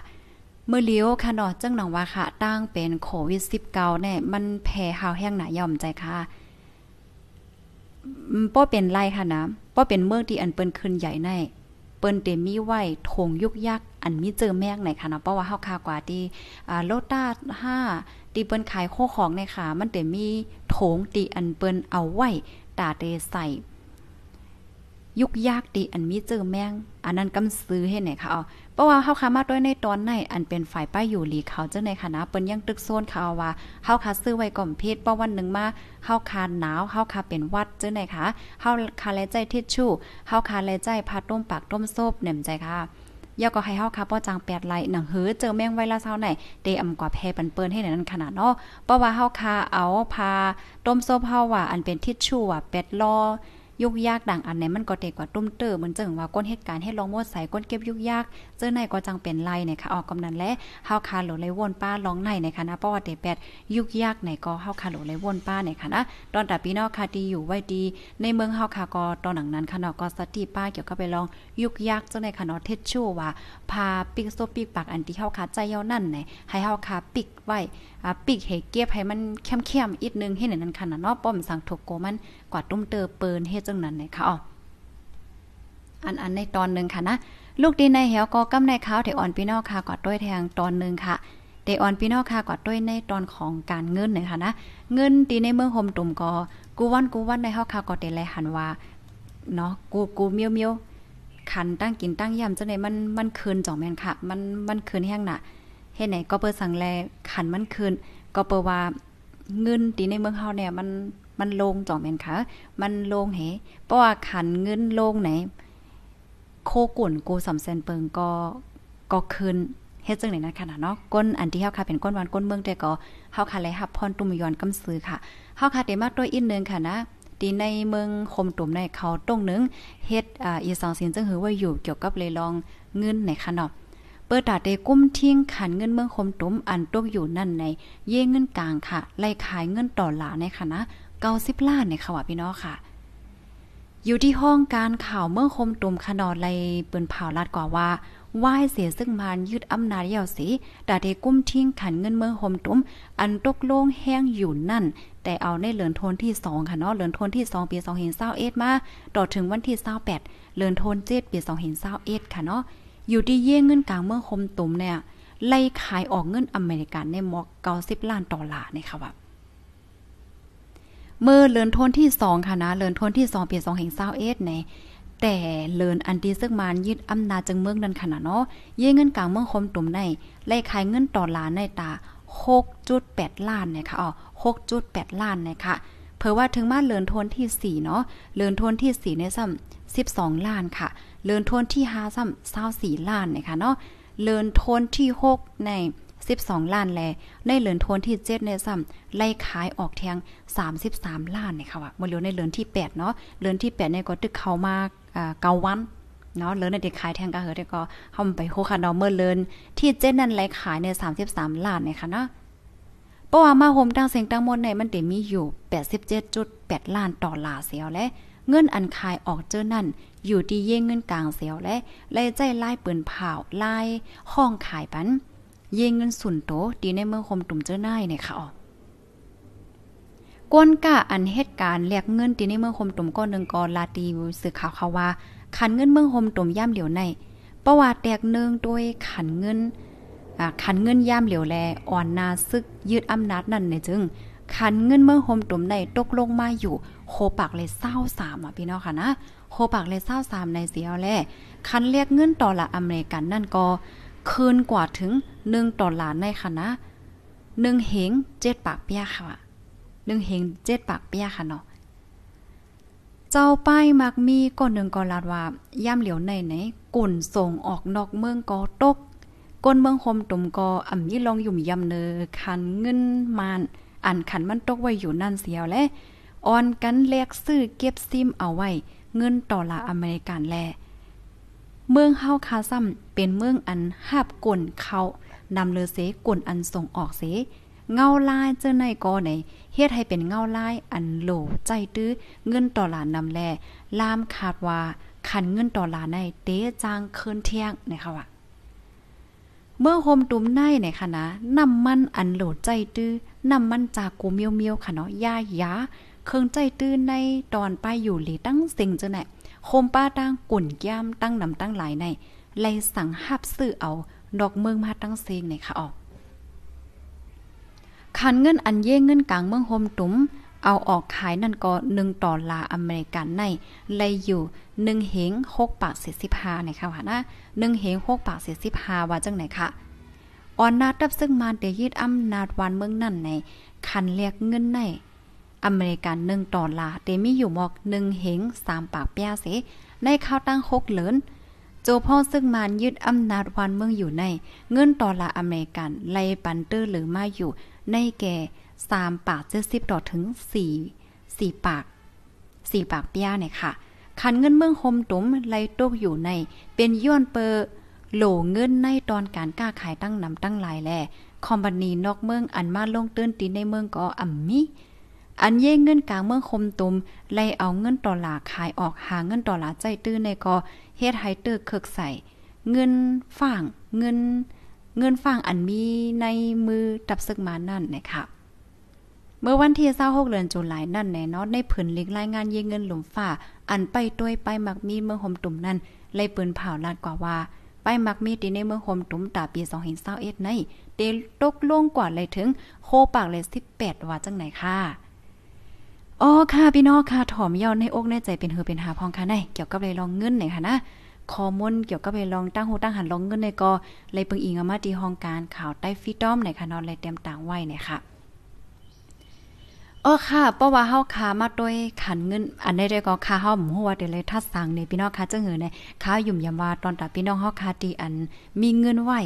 เมื่อเลี้ยวค่ะเนาะจังหนังว่าค่ะตั้งเป็นโควิด19เนี่ยมันแพ่หาวแห้งหนายอมใจค่ะป้อเป็นไรค่ะนะป้อเป็นเมืองที่อันเปิ้นขึ้นใหญ่ในเปิ้นเตมีไว้ทงยุกยักอันมีเจอแมกไหนค่ะนะเพราะว่าเฮาคากว่าที่อ่าโลต้าห้าตีเปิ้นขายโคของในค่ะมันเตมีโถงตีอันเปิ้นเอาไว้ตาเตใส่ ยุกยากตีอันมีเจอแมง อันนั้นกำซื้อให้ไหนคะเอพราะว่าเฮาคามาด้วยในตอนในอันเป็นฝ่ายป้ายอยู่หลีเขาเจ้าในคณะเปิ้นยังตึกโซนเขาว่าเฮาคาซื้อไว้ก่อมพิษเพราะวันหนึ่งมาเฮาคาหนาวเฮาคาเป็นวัดเจ้าในค่ะเฮาคาแลใจทิชชู่เฮาคาแลใจพาต้มปากต้มโซบเหน่มใจค่ะย่อก็ให้เฮาคาป้อจังแปดไรลหนังเฮือเจอแมงไวลาเศร้าไหนเดอำกว่าแพปันเปิ้นให้นั่นขนาดเนาะเพราะว่าเฮาคาเอาพาต้มโซบเฮาว่า อันเป็นทิชชู่ว่าแปดลอยุกยากดังอันไหนมันก็เด็กกว่าตุ้มเตอเหมือนจังว่าก้นเหตุการณ์ให้ลองมดใส่ก้นเก็บยุกยากเจอในก็จังเป็นไรเนี่ยค่ะ ออกกำนันและเฮาคาหลเลยวนป้าลองในในค่ะนะเพราะว่าเตแปดยุกยากไหนก็เฮาคาหลเลยวนป้าในค่ะนะตอนแต่พี่นอกค่ะดีอยู่ไว้ดี ในเมืองเฮาคาก็ตอนหนังนั้นค่ะนาะก็สตีป้าเกี่ยวกับไปลองยุกยากเจ้าในค่ะเนาเทชชู่ว่า พาปิกโซปิกปากอันที่เฮาคาใจเยานั่นเนี่ยให้เฮาคาปิกไว้ปีกเหเกียบให้มันเข้มๆอีกนึงให้หนนั้นขนาดเนาะป้อมสั่งถกโกมันกว่าตุ้มเตอเปินเฮ็ดจังนั้นลยค่ะอ๋ออันอัน ในตอนหนึ่งค่ะนะ ลูกดีในเหวก็กำในข้าวเทอ่อนพี่นอค่ะกอดด้วยแทงตอนหนึ่งค่ะเทอ่อนพี่นอค่ะกอดด้วยในตอนของการเงินหน่อยค่ะนะเงินดีในเมืองโฮมตุ่มก็กูวันกูวันในเฮาค่ะกอดเตไลหันว่าเนาะกูกูเมียวเมียวขันตั้งกินตั้งยำจังนมันมันคืนจ่องแมนค่ะมันมันคืนแห้งน่ะเฮ็ดไหน ก็เปิดสั่งแลขันมันขึ้น ก็เปิดว่าเงินตีในเมืองเฮาเนี่ยมันมันลงจ่องแม่นค่ะ มันลงเหเพราะว่าขันเงินลงไหน โคกุ่นกูสำเซนเปิง ก็ก็ขึ้นเฮ็ดจังได๋นะคะเนาะก้นอันที่เฮาค่ะเป็นก้นวันก้นเมืองแต่ก็เฮาค่ะเลยรับพรตุมยอนกำซื้อ ค่ะเฮาค่ะได้มาด้วยอีกนึงค่ะนะตีในเมืองคมตุ่มในเขาตรงนึงเฮ็ดอ่าอีสองสินจึงหือว่าอยู่เกี่ยวกับเลยลองเงินในค่ะเนาะเปิดตาเตกุ้มทิ้งขันเงินเมืองคมตุ้มอันตกอยู่นั่นใน เย่เงินกลางค่ะ ไล่ขายเงินต่อหลาในค่ะนะเกาสิบล้านในค่ะวพี่น้องค่ะ อยู่ที่ห้องการข่าวเมืองคมตุ้มขนอดไลเปินเผาลาดกว่าว่าว่ายเสียซึ่งมารยึดอำนาจเยาวสีดาเดกุ้มทิ้งขันเงินเมืองคมตุ้มอันตกโล่งแห้งอยู่นั่น แต่เอาในเลือนโทน ที่สองค่ะเนาะเลือนโทนที่สองปีสองเห็นเศร้าเอ็ดมา ต่อ ถึงวันที่เศร้าแปดเลือนโทนเจ็ดปีสองเห็นเศร้าเอ็ดค่ะเนาะอยู่ที่เย่เงินกลางเมืองคมตุ่มเนี่ย ไล่ขายออกเงินอเมริกันในมอกเกาสิบล้านดอลลาร์นะคะว่าเมื่อเลือนทนที่สองค่ะนะเลือนทนที่สองปีสองแห่งเศร้าเอสในแต่เลินอันดีซึ่งมันยึดอำนาจจึงเมืองนั้นขนาดเนาะเย่เงินกลางเมืองคมตุ่มในไล่ขายเงินดอลลาร์ในตา6.8ล้านนะคะอ๋อ6.8ล้านนะคะเผอว่าถึงมาเลินทนที่4เนาะเลินทนที่4ในซ้า12 ล้านค่ะเลินทนที่าซ้้าสี่ล้านนะคะเนาะ เลินทนที่หกในสสิบองล้านแลในเลือนททนที่เจ็ดในซ้ำไล่ขายออกแทงสสสามิบามล้านเนี่ยค่ะว่าเมื่อเร็วในเลือนที่แปดเนาะ เลือนที่แเนี่ยก็ตึกเข้ามาเกาวัน เนาะ เลือนในเด็กขายแทงกะเฮอเด็ก็เ้าไปโคคาโนเมื่อเลือนที่เจ็ดนั่นไล่ขายในสสสามิบามล้านเนี่ยค่ะเนาะเพราะว่ามาโฮมตั้งเสียงตั้งมดในมันเดมีอยู่87.8ล้านต่อลลาเสียวและเงินอันขายออกเจอนั่นอยู่ที่เย่งเงินกลางเสียวและไล่ใจไล่เปืนเผาไล่ห้องขายปัน เย่งเงินสุนโตตีในเมืองคมตุ่มเจ้าหน้าในี่ค่ะออก้นก้าอันเหตุการณ์เรียกเงินตีในเมืองคมตุ่มก้อนหนึ่งกอลาตีสื่อข่าวเขาว่า ขันเงิน เมืองคมตุ่มย่มเหลียวใน ประวัติแตกเนืองโดยขันเงิน ขันเงินย่มเหลียวแล อ่อนนาซึกยืดอำนาจนั่นในจึงคันเงินเมื่อโฮมตุ่มในตกลงมาอยู่ โคปาก เลยเศร้าสามอ่ะพี่น้องค่ะนะโคปากเลยเศร้าสามในเสียวแลคันเรียกเงินต่อลลารอเมริกันนั่นก็คืนกว่าถึงหนึ่งต่อลลานในค่ะนะหนึ่งเหงเจ็ดปากเปียค่ะหนึ่งเหงเจ็ดปากเปียค่ะเนาะเจ้าป้ายมักมีก้นหนึ่งก็ลาดว่า ย่ำเหลียวในไหน กุ่นส่งออกนอกเมืองก็ตกก้นเมืองคมตุ่มกออ่ำยี่ลองหยุ่มยำเนอคันเงินมานอันขันมันตกไว้อยู่นั่นเสียวและออนกันเลกซื้อเก็บซิมเอาไว้ เงินต่อลลาอเมริกันแล เมืองเฮาคาซัมเป็นเมืองอันหาบก่นเขานำเลเสก่นอันส่งออกเส เงาลายเจอในกอในเฮ็ดให้เป็นเงาลายอันโหลใจตื้อเงินต่อลลารนำแล ลามขาดว่าขันเงินต่อลลารใน เตจางเคินเทียงนะคะว่าเมื่อโฮมตุ้มในในคณะน้ำมันอันโหลดใจตื้อนำมันจากกูเมียวเมียวค่ะเนาะ ยายาเครื่องใจตื้นในตอนไปอยู่หลีตั้งสิ่งจะไหนโคมป้าตั้งกุ่นแก้มตั้งนำตั้งหลายในเลยสั่งหับซื้อเอา ดอกเมืองมาตั้งเซงในค่ะออก คันเงินอันเย่เงินกลางเมืองโฮมตุ้มเอาออกขายนั่น ก็1ดอลลาร์อเมริกันในเลยอยู่ 1 เหง6บาท45นะคะว่านะ1เหง6บาท45ว่าจังไหนค่ะออนนาตับซึ่งมาเตยึดอำนาจวานเมืองนั่นในคันเรียกเงินในอเมริกัน1่อลาเตมีอยู่หมอก1เหง3ปากเปียเสในข้าวตั้ง6เหลินโจพ่อซึ่งมานยึดอำนาจวานเมืองอยู่ใน เงินต่อลาอเมริกันไลปันเตอร์หรือมาอยู่ ในแก่3ปาก70ดอถึง4 4ปาก4ปากเปียเนี่ยค่ะคันเงินเมืองคมตุ๋มไลตกอยู่ใน เป็นย้อนเปอร์โหลเงินในตอนการกล้าขายตั้งนำตั้งหลายแลคอมบันีนอกเมืองอันมาลงตื้นตีในเมืองก็อ่ำมีอันเย่เงินกลางเมืองคมตุมไล่เอาเงินตอลลาขายออกหาเงินตอลลาใจตื้อในก็ เฮ็ดให้ตื้อเคิกใส่เงินฝั่งเงิน เงินฝั่งอันมีในมือตับซึกมานั่นนะคะเมื่อวันที่26เดือนจุลายนั่นแน่นอนในผืนลิกรายงาน เยเงินหลุมฝ่าอันไปด้วยไปมักมีเมืองหมตุ่มนั่นไล่ปืนเผาลาดกว่าว่าไปมักมีตีในเมืองโฮมตุ้มตาปี2021ในเตตกลงกว่า เลย ถึงโคปาก เลย18ว่าจังไหนค่ะ อ๋อค่ะพี่น้องค่ะถอมย้อนในอกในใจเป็นเฮือเป็นหาพอง ค่ะในเกี่ยวกับเลยลองเงินหน่อยค่ะ นะคอมอนเกี่ยวกับไปลองตั้งหูตั้งหันลองเงินในกอเลยเปิงอิงอามาดีห้องการข่าวใต้ฟีดอมไหนค่ะนอนเลยเต็มต่างไว้เนี่ยค่ะโอ้ค่ะเพราะว่าเฮาค้ามา้วยขันเงิน อันใดๆก็ค้าเฮาหม่ฮู้ว่าเดี๋ยวเลยทัดสั่งนี่พี่น้องค่ะจังหือในค้ายุ่มยำว่าตอนตาพี่น้องเฮาค้าทีอันมีเงินไว้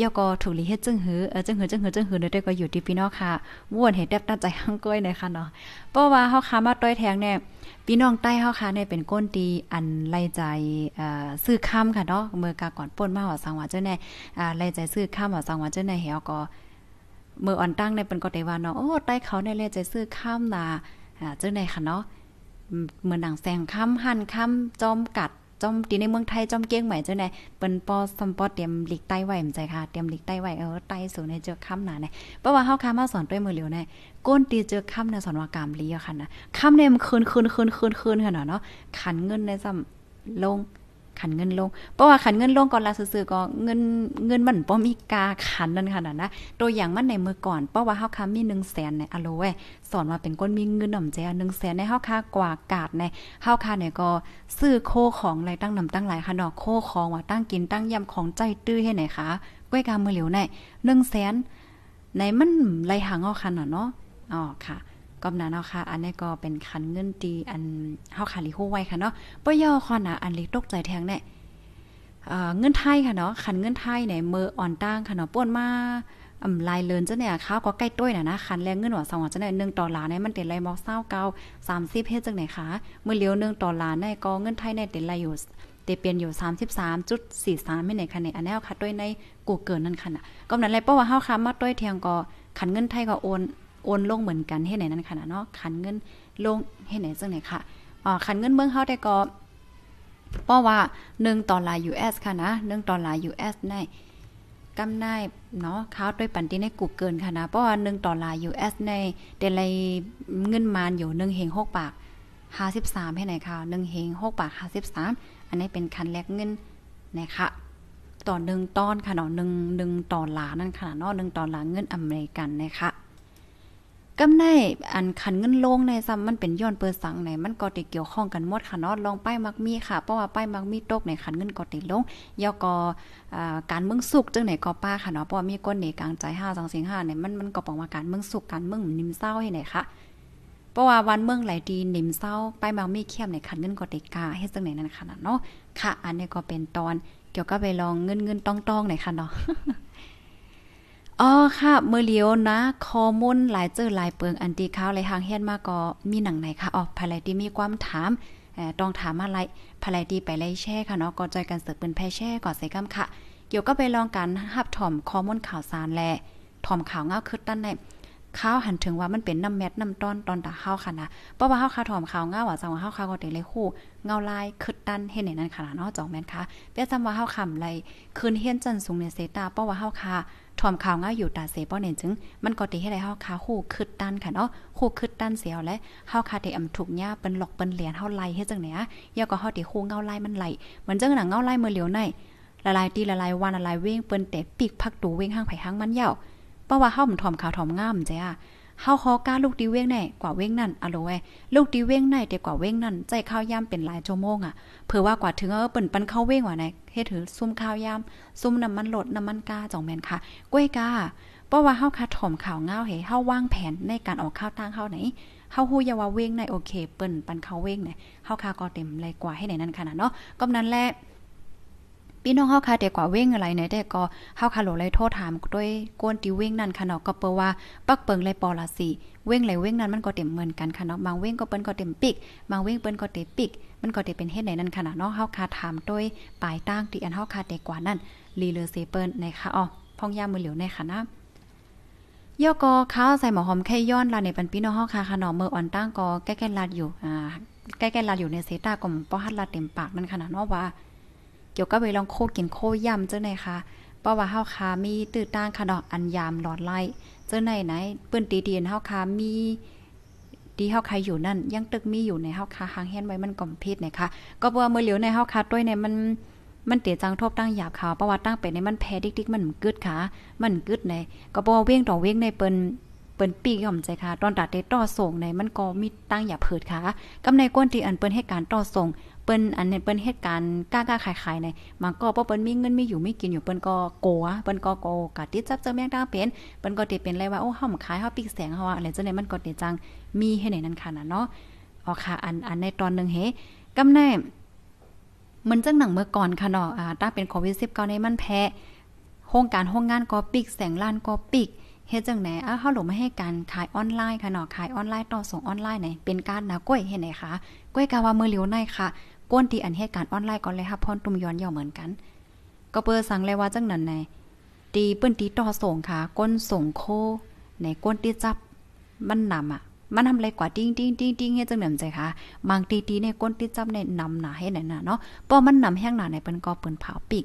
ยาก็ถูกลีเฮ็ดจังหือเออจังหือจังหือจังหือได้ก็อยู่ที่พี่น้องค่ะว่วนเห็ดแดบตั้งใจห้งก้อยในค่ะเนาะเพราะว่าเฮาค้ามาต้วยแทงเนี่ยพี่น้องใต้เฮาค้าเนี่ยเป็นก้นตีอันไล่ใจเอ่อซื้อข้ามค่ะเนาะ เมื่อกาก่อนป่นมาว่าสังว่าเจ้าแน่อ่าไล่ใจซื้อข้ามว่าสังว่าเจ้าแน่เฮาก็เมื่ออ่อนตั้ง ในเป็นก็ได้ว่าเนาะ โอ้ใต้เขาในเล่ใจซื้อข้ามนาเจ้าในค่ะเนาะเมือนหนังแซงข้ามหันข้ามจอมกัดจอมตีในเมืองไทยจอมเกี้ยงใหม่เจ้าในเป็นปอสมปอเตรียมหลีกใต้ไหวมใจค่ะ เตรียมหลีกใต้ไหวเออใต้สูงในเจอข้ามหนาเนี่เพราะว่าเฮาค้ามาสอนด้วยมือเหลียวเน่ก้นตีเจอข้ามในสอนวากามลีอะค่ะนะข้ามในมันคืนคืนคืนคืนคืนค่ะเนาะ ขันเงินในซ้ำลงขันเงินลง เพราะว่าขันเงินลงก่อนลาซื่อก็เงินเงินมันบ่มีกาขันนั่นขนาดนะ ตัวอย่างมันในมือก่อน เพราะว่าเฮาค้ามี 1 0 0 0 0แสนในอโลเวสอนว่าเป็นก้นมีเงินหน่อมใจหนึ่งแสนในเฮาค้ากว่ากาดในเฮาค้าเนี่ยก็ซื้อโคของอะไรตั้งนำตั้งหลายค่ะเนาะโคของว่าตั้งกินตั้งยำของใจตื้อให้ไหนคะก้วยกามือเหลียวใน1 0 0 0 0แสนในมันไหลหางเอาคัน่ะเนาะอ๋อค่ะก็มนาเนาะค่ะ อันนี้ก็เป็นคันเงินตีอันเฮาขาลิโฮไว้ค่ะเนาะปย่อคอนะอันเล็กตกใจแทงเนี่ยเงินไทยค่ะเนาะ คันเงินไทยเนี่ยเมออ่อนตั้งค่ะเนาะป่วนมาอำลายเลินจ้ะเนี่ยข้าวก็ใกล้ต้วยน่ะนะ คันแรงเงินหัวสองจ้ะเนี่ยหนึ่งดอลลาร์เนี่ยมันเต็นไรมอกเศร้าเก้าสามสิบเฮ็ดจังไหนคะเมื่อเลี้ยวหนึ่งดอลลาร์ในก็เงินไทยในเต็นไรอยู่เตเปลี่ยนอยู่33.43ไม่ไหนคะในอันแนวค่ะด้วยในกูเกิลนั่นค่ะก็นั้นแหละเพราะว่าเฮาค้ามาด้วยเทียงก็คันเงินไทยก็โอนโอนลงเหมือนกันเฮ็ดไหนนั่นค่ะเนาะขันเงินลงเฮ็ดไหนจังไหนค่ะอ๋อขันเงินเมืองเฮาได้ก็เพราะว่า 1 ต่อลาย US ค่ะนะ 1 ต่อลาย US ในกำไนเนาะค้าด้วยปันที่ในกูเกินค่ะนะเพราะว่า 1ต่อลาย US ในเดลัยเงินมานอยู่ 1เฮง6ปาก53ให้ไหนค่ะ1เฮง6ปาก53อันนี้เป็นคันแรกเงินนะคะต่อ1ตอนค่ะเนาะ1 1ต่อลานั่นค่ะเนาะ1ต่อลาเงินอเมริกันนะคะกำในอันคันเงินลงในซ้ำมันเป็นย้อนเปิดสังในมันก็ติเกี่ยวข้องกัน หมดค่ะเนาะลองป้ายมักมีค่ะ เพราะว่าป้ายมักมีตกในคันเงินก็ติลงยอกอการเมืองสุกจังไหนก็ป้าค่ะเนาะเพราะมีก้นในกลางใจ5 2 4 5เนี่ยมันมันก็บอกว่าการเมืองสุกการเมืองนิ่มเศร้าให้ไหนค่ะเพราะว่าวันเมืองหลายดีนิ่มเศร้าป้ายมักมีเข้มในคันเงินก็ติกาเฮ็ดจังไหนนั่นค่ะเนาะค่ะ อันนี้ก็เป็นตอนเกี่ยวกับไปลองเงินเงินตองตองในค่ะเนาะอ๋อค่ะ เมื่อเลียวนะ คอมุนหลายเจอหลายเปิงอันตีข้าวไหลหางเฮียนมาก็มีหนังไหนคะอ๋อภายไหลที่มีความถาม ต้องถามอะไรภายไหที่ไปไล่แช่ค่ะเนาะก็จใจกันเสิร์ฟเป็นแพ่แช่ก่อนใส่กำค่ะ เกี่ยวก็ไปลองการหับถ่อมคอมุนข่าวสารแลถ่อมข่าวเงาคืดั้นในข้าวหันถึงว่ามันเป็นน้ำแมทน้ำต้นตอนตาข้าวค่ะนะเพราะว่าข้าวคาถอมข้าวเงาว่าจังว่าข้าวคาก็เตะเลยคู่ เงาลายคึดดันเห็นในนั้นค่ะเนาะจองแมนค่ะ เปียจำว่าข้าวคำไรคืนเฮียนจันสูงเนี่ยเซตาเพราะว่าข้าวคาทอมข่าวง่ายอยู่ตาเสป้อเน่ยจึงมันก็ตีให้ได้เฮาคาคู่คืดตันค่ะเนาะคู่คืดตันเสียวและเฮาคาที่อำถูกหญ้าเป็นหลอกเป็นเหรียญเฮาไล่เฮ็ดจังไหนอ่ะยาก็เฮาไีคู่เงาไล่มันไหลเหมือนจังหนังเงาไล่มือเหลียวในละลายตีละลายวันละลายเว้งเปิ้นแต่ปีกพักตูเว้งห้างไผห้างมันยาวเพราะว่าเฮามันทอมข่าวทอมง่ามจ้ะเฮาฮอก้าลูกตีเว้งแน่กว่าเว้งนั่นอะโลแอลูกตีเว้งไหนแต่กว่าเว้งนั่นใจข้าวย่มเป็นหลายชั่วโมงอ่ะเผื่อว่ากว่าถึงเออเปิ่นปันเข้าเว้งว่ะไหนเฮ็ดถือซุ่มข้าวย่มซุ่มน้ำมันหลดน้ำมันกาจ่องแมนค่ะกล้วยกาเพราะว่าเฮาคาถ่อมข่าวเงาเหเฮาวางแผนในการออกข้าวตั้งเฮาไหนเฮาฮู้ยาว่าเว้งหนโอเค เปิ่นปันเข้าเว้งไหนเฮาคาก็เต็มเลยกว่าให้ไหนนั่นค่ะเนาะก็นั้นแหละพี่น้องเฮาค่ะแต่กว่าเว้งอะไรเนี่ยแต่ก็เฮาค่ะโหลเลยโทษถาม ด้วยก้นติเว้งนั่นค่ะเนาะก็เปว่า ปักเปิงเลยปอละสิเว้งเลยเว้งนั้นมันก็เต็มเหมือนกันค่ะเนาะบางเว้งก็เปิ้นก็เต็มปิกบางเว้งเปิ้นก็เต็มปิกมันก็จะเป็นเฮ็ดไหนนั่นค่ะเนาะเฮาค่ะถามด้วยปลายตั้งที่อันเฮาค่ะแต่กว่านั่นลีเลอเซเปิ้นนค่ะอ๋อพองยามือเหลียวในค่ะนะยอกอข้าวใส่หมอหอมไข่ย้อนลาในปันพี่น้องเฮาค่ะค่ะเนาะเมื่ออ่อนตั้งก็แก้แก้ลาดอยู่อ่าใกล้ๆลาอยู่ในเซต้ากลมป้อฮัดลาเต็มปากนั่นขนาดเนาะว่าเกี่ยวกับเวลองโคกินโคย่ำเจ้าไหนคะเพราะว่าเฮาคามีตื้อต่างขนอกอันยามหลอดไล่เจ้าไหนไหนเปิ้นตีเดียนเฮาคามีดีเฮาคาอยู่นั่น ยังตึกมีอยู่ในเฮาคาหางแฮนไว้มันก่อมพิษนะคะ ก็เพว่าเมื่อเหลียวในเฮาคาต้วยในมันมันเตียจังทบตั้งหยาบขาวประวัติตั้งเป็นในมันแพ้ดิกๆมันกึดขามันกึดในก็บ่เว้งต่อเว้งในเปิ้นเปิ้นปีกย่อมใจค่ะ ตอนตัดเตต่อส่งในมันก็มีตั้งหยาบเผิดขากำในก้นที่อันเปิ้นให้การต่อส่งเปิ้นอันในเปิ้นเหตุการณ์กล้ากล้าขายขายในมันก็ป้เปิ้นมีเงินมีอยู่ไม่กินอยู่เปิ้นก็โกะเปิ้นก็โกกะติดจับเจอแมงดาเป็นเปิ้นก็ติเป็นไรว่าโอ้เฮาขายเฮาปิกแสงเฮาอะไรจังได๋มันก็ติจัง มีให้ไหนนั่นค่ะนะเนาะออค่ะอันอันในตอนนึงเฮกำแน่มันจังหนังเมื่อก่อนค่ะเนาะอ่าถ้าเป็นโควิด19ในมันแพ้ โครงการโรงงานก็ปิกแสงล้านก็ปิกเฮ็ดจังไหน อ้าเฮาหลงมาให้การขายออนไลน์ค่ะเนาะ ขายออนไลน์ต่อส่งออนไลน์ไหนเป็นการนะก้อยเห็นไหนคะก้อยกาว่ามือเหลียวในค่ะก้นที่อันเหตุการณ์ออนไลน์ก่อนเลยค่ะพรตุ่มย้อนย่อเหมือนกัน ก็เปิดสั่งเลยว่าจังนั้นไนตีเปิ้นตีต่อส่งค่ะ ก้นส่งโค ในก้นตีจับ มันนำอ่ะ มันทำอะไรกว่าติ้งติ้งติ้งติ้งเฮ็ดจังหนำใจค่ะบางตีตีในก้นตีจับในนำหนาให้ไหนน่ะเนาะ้อมันนำแห้งหนาในเปิ้นก็เปิ้นเผาปีก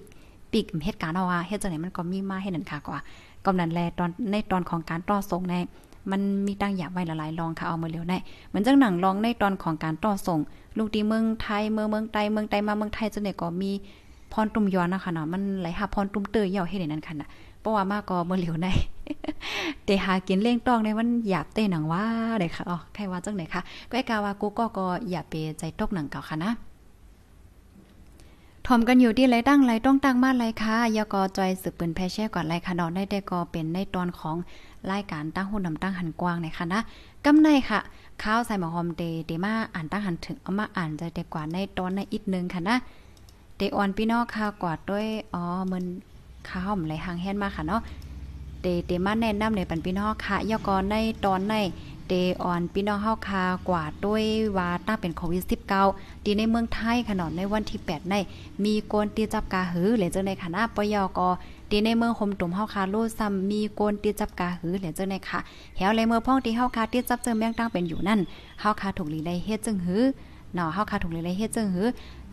ปีกเหตุการณ์เอาว่าเฮ็ดจังไหนมันก็มีมาให้นั่นค่ะกว่ากำนันแลตอนในตอนของการต่อส่งในมันมีตั้งอยากไว้หลายๆลองค่ะเอามาเร็วได้เหมือนจังหนังลองในตอนของการต่อส่ง ลูกดีเมืองไทย เมืองเมืองไตเมืองไตมาเมืองไทยจนเนี่ยก็มีพรตุ่มย้อนนะคะเนาะมันไหลหาพรตุ่มเตยเหี่ยวเฮ็ดในนั้นค่ะนะเพราะว่ามากก็มือเร็วได้เตหากินเล่งต้องในวันหยาบเต้หนังว่าเด้ค่ะอ๋อใครว่าจังไหนคะก็ไอ้กาวากูก็ก็อย่าไปใจตกหนังเก่าค่ะนะทอมกันอยู่ที่ไรตั้งไรต้องตั้งมาไรค่ะยากอจอยสืบเปืนแพเช่ก่อนไรค่ะนาะได้ได้ก็เป็นในตอนของรายการตั้งหุ่นนำตั้งหันกว้างในค่ะนะ กำในค่ะข้าวใส่หมอหอมเดเดมาอ่านตั้งหันถึงเอามาอ่านใจเด็กกว่าในตอนในอีกนึงค่ะนะเดออนพี่นอกค่ะกว่าด้วยอ๋อเหมือนข้าวหอมไหลหางแฮนมาค่ะเนาะเดเดมาแนะนำในปันพี่นองค่ะยอกรในตอนใน เดออนพี่น้องเฮาคากว่าด้วยว่าตั้งเป็นโควิด19ที่ในเมืองไทยขนอดในวันที่8ใน มีกนตีจับกาหือเหลือจังในคณะปยกตีในเมืองหมตุ่มเฮาคาโลซัำมีโกนตีจับกาหือเหลียเจ้าในค่ะแถวเลยเมืองพ่องตีเฮาคาตีจับเจอแมงตั้งเป็นอยู่นั่นเฮาคาถูกลีในเฮ็ดจึงหือเนาะเฮาคาถูกลีในเฮ็ดจึงหือ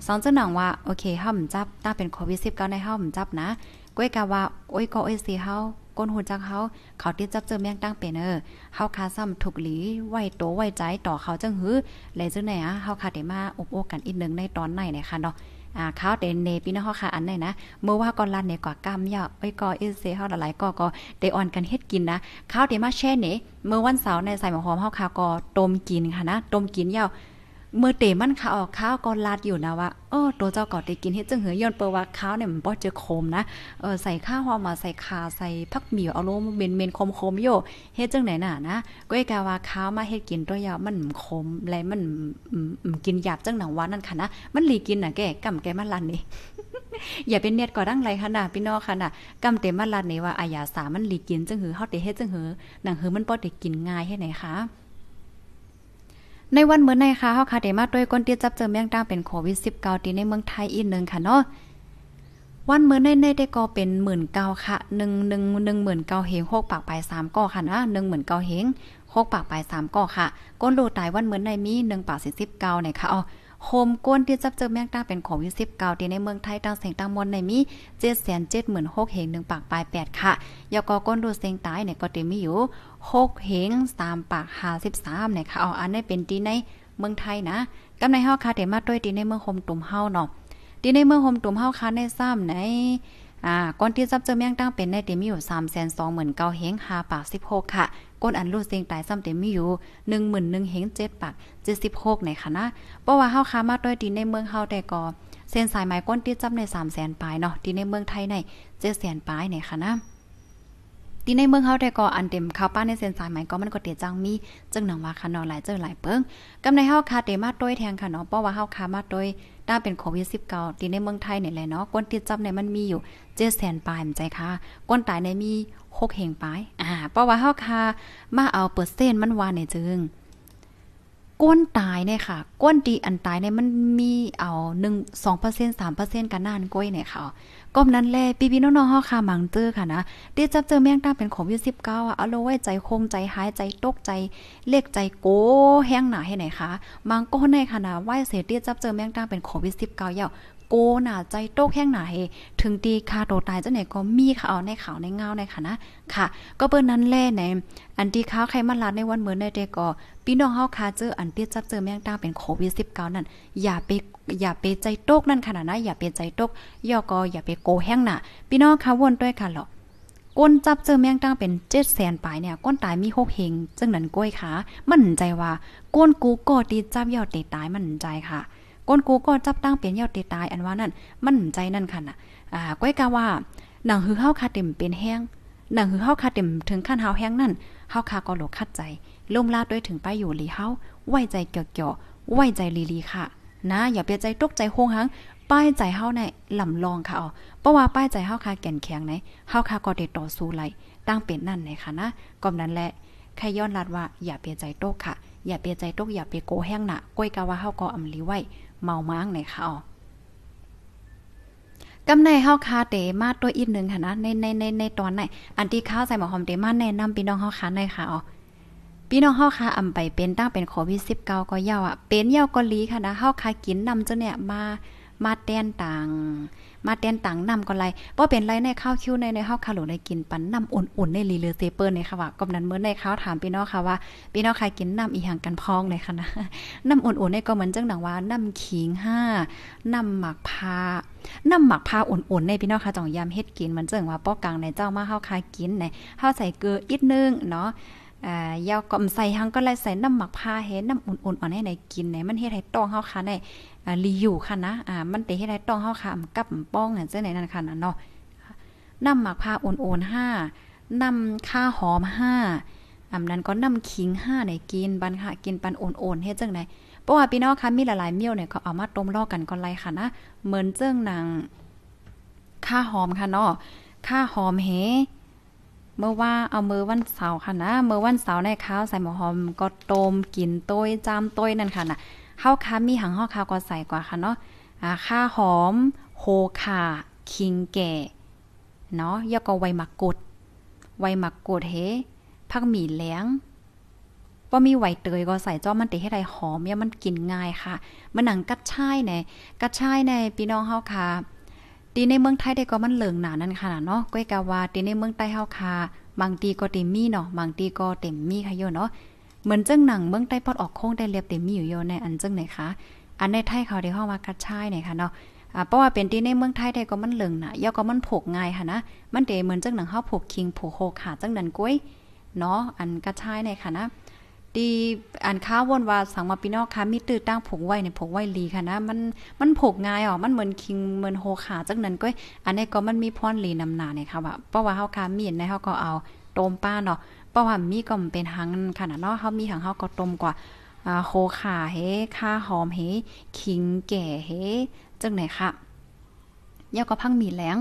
สองเจ้าหนังว่าโอเคเฮาหมจับตั้งเป็นโควิด19ในเฮาหมจับนะก้อยกาว่าโอ้ยก็โอ้ยสิเฮาก้นหูจักเฮาเขาติดจับเจอแมงตั้งเป็นเออเฮาคาซ้ำถูกหลีไหวโตไหวใจต่อเขาจังหือและจังไหนอ่ะเฮาคาได้มาอบโอกันอีกนึงในตอนไหนนะคะเนาะ่าข้าวเดนเนปีน้องเฮาค่ะอันไหนนะ เมื่อว่าก่อนลันเนี่ยกากำยาไปก่อเอเซห้าหลายกอก็ได้ออนกันเฮ็ดกินนะข้าวเดมาแช่เนี่ยเมื่อวันเสาร์ในใส่หมอหอมข้าคากอต้มกินค่ะนะต้มกินย่ยเมื่อเตมันขาออกข้าวก็ลาดอยู่นะว่าเออตัวเจ้ากดได้กินเฮ็ดจึงเหือย่นเปว่าข้าวเนี่ยมันบ่เจอโคมนะเออใส่ข้าวหอมมาใส่ขาใส่ผักหมี่เอาลงเมนเมนคมคมโยเฮ็ดจึงไหนน่ะนะก็ไอ้กาว่าข้าวมาเฮ็ดกินตัวยาวมันคมไรมันกินหยาบจังหนังวานั่นค่ะนะมันหลีกินน่ะแกกำแกมันลันนี่อย่าเป็นเนียดก่อดั้งไรค่ะนะพี่น้องค่ะนะกำเต็มมันลันนี่ว่าอายาสามันหลีกินจึงหือเฮาได้เฮ็ดจึงหือหนังหือมันบ่ได้กินง่ายเฮ็ดไหนคะในวันเหมือนในค่ะเฮาค่ะได้มาด้วยก้นเตี้ยจับเจอแมงตาเป็นโควิด -19 ที่ในเมืองไทยอีกนึงค่ะเนาะ วันเมื่อในในได้ก็เป็นหมื่นเก้าค่ะ หนึ่งหนึ่งหนึ่งหมื่นเก้าเฮงหกปากปลายสามก่อค่ะนะหนึ่งหมื่นเก้าเฮง6กปากปลายสามก่อค่ะ ก้นโลตายวันเมื่อในมีหนึ่งปากส9่สิบเก้าเนี่ยค่ะอ๋อโฮมก้นที่จับเจอแมงตาเป็นโควิสิบเก้าที่ในเมืองไทยตั้งเสียงตั้งมนในมีเจ็ดแสนเจ็ดหมื่นหกเฮงหนึ่งปากปลายแปดค่ะยกอก้นโลเสียงตายเนี่ยก็เต็มีอยู่หกเหงสามปากหาสิบสามเนี่ยค่ะเอาอันนี้เป็นตีในเมืองไทยนะกำในเฮาคาเตมาด้วยตีในเมืองโฮมตุ่มเฮาเนาะตีในเมืองโฮมตุ่มเฮาคาในซ้ำในอ่าก้อนที่ซับเจอแมีงตั้งเป็นในเตมีอยู่สามแสนสองหมื่นเก้าเหงหาปากสิบหกค่ะ ก้นอันรูดเสียงตายซ้ำเต็มมีอยู่หนึ่งหมื่นหนึ่งเฮงเจ็ดปากเจ็ดสิบหกในค่ะนะ เพราะว่าเฮาคามาด้วยตีในเมืองเฮาแต่ก่อเส้นสายไม้ก้นที่จับในสามแสนปลายเนาะที่ในเมืองไทยในเจ็ดแสนปลายในค่ะนะที่ในเมืองเฮาแต่ก็อันเต็มข้าวป้าในเส้นสายใหม่ก็มันก็เตียจังมี จึงหนังมาคานอหลายเจอหลายเปิงกำในเฮาคาเตมาต้วยแทงค่ะเนาะเพราะว่าเฮาคามาต้วยด้าเป็นโควิด19ที่ในเมืองไทยนี่แหละเนาะคนติดจับในมันมีอยู่เจ0แสนปลายมอนใจค่ะคนตายในมีหกแห่งปลาย อ่าเพราะว่าเฮาคามาเอาเปอร์เซ็นต์มันว่าในจึงก้นตายเนี่ยค่ะก้นดีอันตายเนี่ยมันมีเอาหนึ่งสองเปอร์เซ็นสามเปอร์เซ็นกันนานก้อยเนี่ยค่ะก้มนั้นแลพี่พี่น้องๆเฮาค่ะหมังเตื้อค่ะนะด้จับเจอแมงตางเป็นโควิด19อ่ะเอาโลไว้ใจคงใจหายใจตกใจ เลขใจโกแห้งหนาให้ไหนคะมังก้นในค่ะนะไหว้เสียเตี้ยจับเจอแมงตางเป็นโควิด19ยาวโกหนาใจโต๊กแห้งหนาเฮถึงตีคาโตตายเจาไหนก็มีค่ะเอาในข่าวในเงาในค่ะนะค่ะ ก็เปิ้นนั้นแล่ในอันตีข้าวใครมาลัดในวันเหมือนในเด็กก็พี่น้องเฮาคาเจออันเตี้ยจับเจอแมงตาเป็นโควิด19นั่นอย่าไปอย่าไปใจโต๊กนั่นขนาดนะ อย่าไปใจโต๊กย่อก็อย่าไปโกแห้งหนาพี่น้องคขะวนด้วยค่ะหรอก้นจับเจอแมงตั้งเป็นเจ็ดแสนปลายเนี่ยก้นตายมีหกเฮงจึงนั้นก้อยขามั่นใจว่าก้นกูก็ตีจับยอดเตตายมั่นใจค่ะก้นกูก็จับตั้งเปลี่ยนเยาติตายอันว่านั่นมันใจนั่นค่ะน่ะอ่าก้อยกาว่าหนังหือเฮาคาเต็มเป็นแห้ง หนังหือเฮาคาเต็มถึงขั้นเฮาแห้งนั่นเฮาคาก็หลกคัดใจล่มลาดด้วยถึงไปอยู่ลีเฮาไว้ใจเกี่ยวๆไว้ใจลีลีค่ะ นะ อย่าเปียใจตกใจโฮงหังป้ายใจเฮาในลำลองค่ะอ๋อเพราะว่าป้ายใจเฮาคาแก่นแข็งไหนเฮาคาก็เด็ดต่อสู้ไหล ตั้งเป็นนั่นไหนค่ะนะก่อนั้นแหละใครย้อนลัดว่าอย่าเปียใจตกค่ะอย่าเปียใจตกอย่าเปียโกแห้งหนะก้อยกาว่าเฮาก็อำลีไว้เมามางในเขากำในเฮาคาเตมาตัวอีกหนึ่งค่ะนะในในในในตอนไหนอันที่ข้าใส่หมอหอมเตมาแนะนำพี่น้องเฮาคาในค่ะอ๋อพี่น้องเฮาคาอำไป เป็นตั้งเป็นโควิด19ก็ยาวอ่ะเป็นยาวก็ลีค่ะนะเฮาคากินนำเจ้าเนี่ยมามาแตนต่างมาแตนตังนำก็ไรบ่เป็นไรในข้าวคิ้วในในข้าวาหลงในกินปันน้ำอุ่นๆในรีเลอเซเปิลในค่ะว่ากำนั้นเมื่อในข้าวถามพี่น้องค่ะว่า พี่น้องใครกินน้ำอีหังกันพองเลยค่ะนะน้ำอุ่นๆในก็เหมือนจังหนังว่าน้ำขิงห้าน้ำหมักพาน้ำหมักพาอุ่นๆในพี่น้องค่ะจ่องยามเฮ็ดกิน มันเจิงว่าป้อกลางในเจ้ามาข้าวคากินในข้าวใส่เกลืออีกนึงเนาะยากอมใส่หังก็ไลยใส่น้ำหมักผ้าเห็นน้ำอุ่นๆอ่อนให้ในกินในมันเฮ็ดให้ต้องเฮาค่ะในรีอยู่ ค่ะนะ อ่า มันเตะให้ได้ต้องเข้าคำกับป้องเย่เจ้าไหนนั่นค่ะนั่นเนาะนํหมักผ้าโอนโอนห้าน้ำข้าหอมห้าอำนั้นก็น้ำขิงห้าในกินบันค่ะกินปันโอนโอนเฮ้เจ้าไหนเพราะว่า พี่น้องค่ะมีหลายๆเมี่ยวเนี่ยเขาเอามาต้มลอกกันก่อนไรค่ะนะเหมือนเจ้หนางข้าหอมค่ะเนาะข้าหอมเฮ เมื่อว่าเอามือวันเสาร์ค่ะนะเมื่อวันเสาร์ในข้าวใส่หมูหอม ก็ต้มกินต้ยจามต้ยนั่นค่ะนะข้าค้ามีหัง่อาคาก็ใส่กว่าค่ะเนาะอ่าข้าหอมโฮคาคิงแก่เนาะยก็ไวหมักกด ไวหมักกดเฮพักหมี่แหลงว่ามีไหวเตยก็ใส่จ้อมันเตให้ไรหอมเนี่ยมันกินง่ายค่ะมันหนังกัดช่ายใน กัดช่ายในพี่น้องเฮาค่ะตีในเมืองไทยได้ก็มันเหลืองหนานั่นค่ะเนาะก้อยกาวาตีในเมืองใต้เฮาค่ะ บางตีก็เต็มมีเนาะ บางตีก็เต็มมีค่ะโยเนาะเหมือนจังหนังเบื้องใต้ปอดออกโค้งได้เรียบเต็มมีอยู่โยในอันจังไหนคะ อันในไทยเขาได้เข้ามากระชายไหนคะเนาะเพราะว่าเป็นที่ในเมืองไทยได้ก็มันเลิงนะย่อก็มันผูกง่ายค่ะนะ มันเดเหมือนจังหนังเฮาผูกคิงผูกโคขาจังนั้นก้วยเนาะ อันกระชายในค่ะนะ ดีอันข้าววนว่าสังมาปีนอกค่ะมีตื้อตั้งผูกไว้ในผูกไว้ลีค่ะนะ มันมันผูกง่ายอ๋อมันเหมือนคิงเหมือนโฮขาจังนั้นกยอันนี้ก็มันมีพรลีนำหนาเนี่ยค่ะว่าเพราะว่าเฮาค่ะมีนในเฮาก็เอาโตมป้าเนาะราะว่ามีก็เป็นทังขนาดเนาะเขามีทังเขาก็ต้มกว่าโคขาเฮค่าหอมเฮขิงแก่เฮจังไหนคะย่อก็พังมีแหลง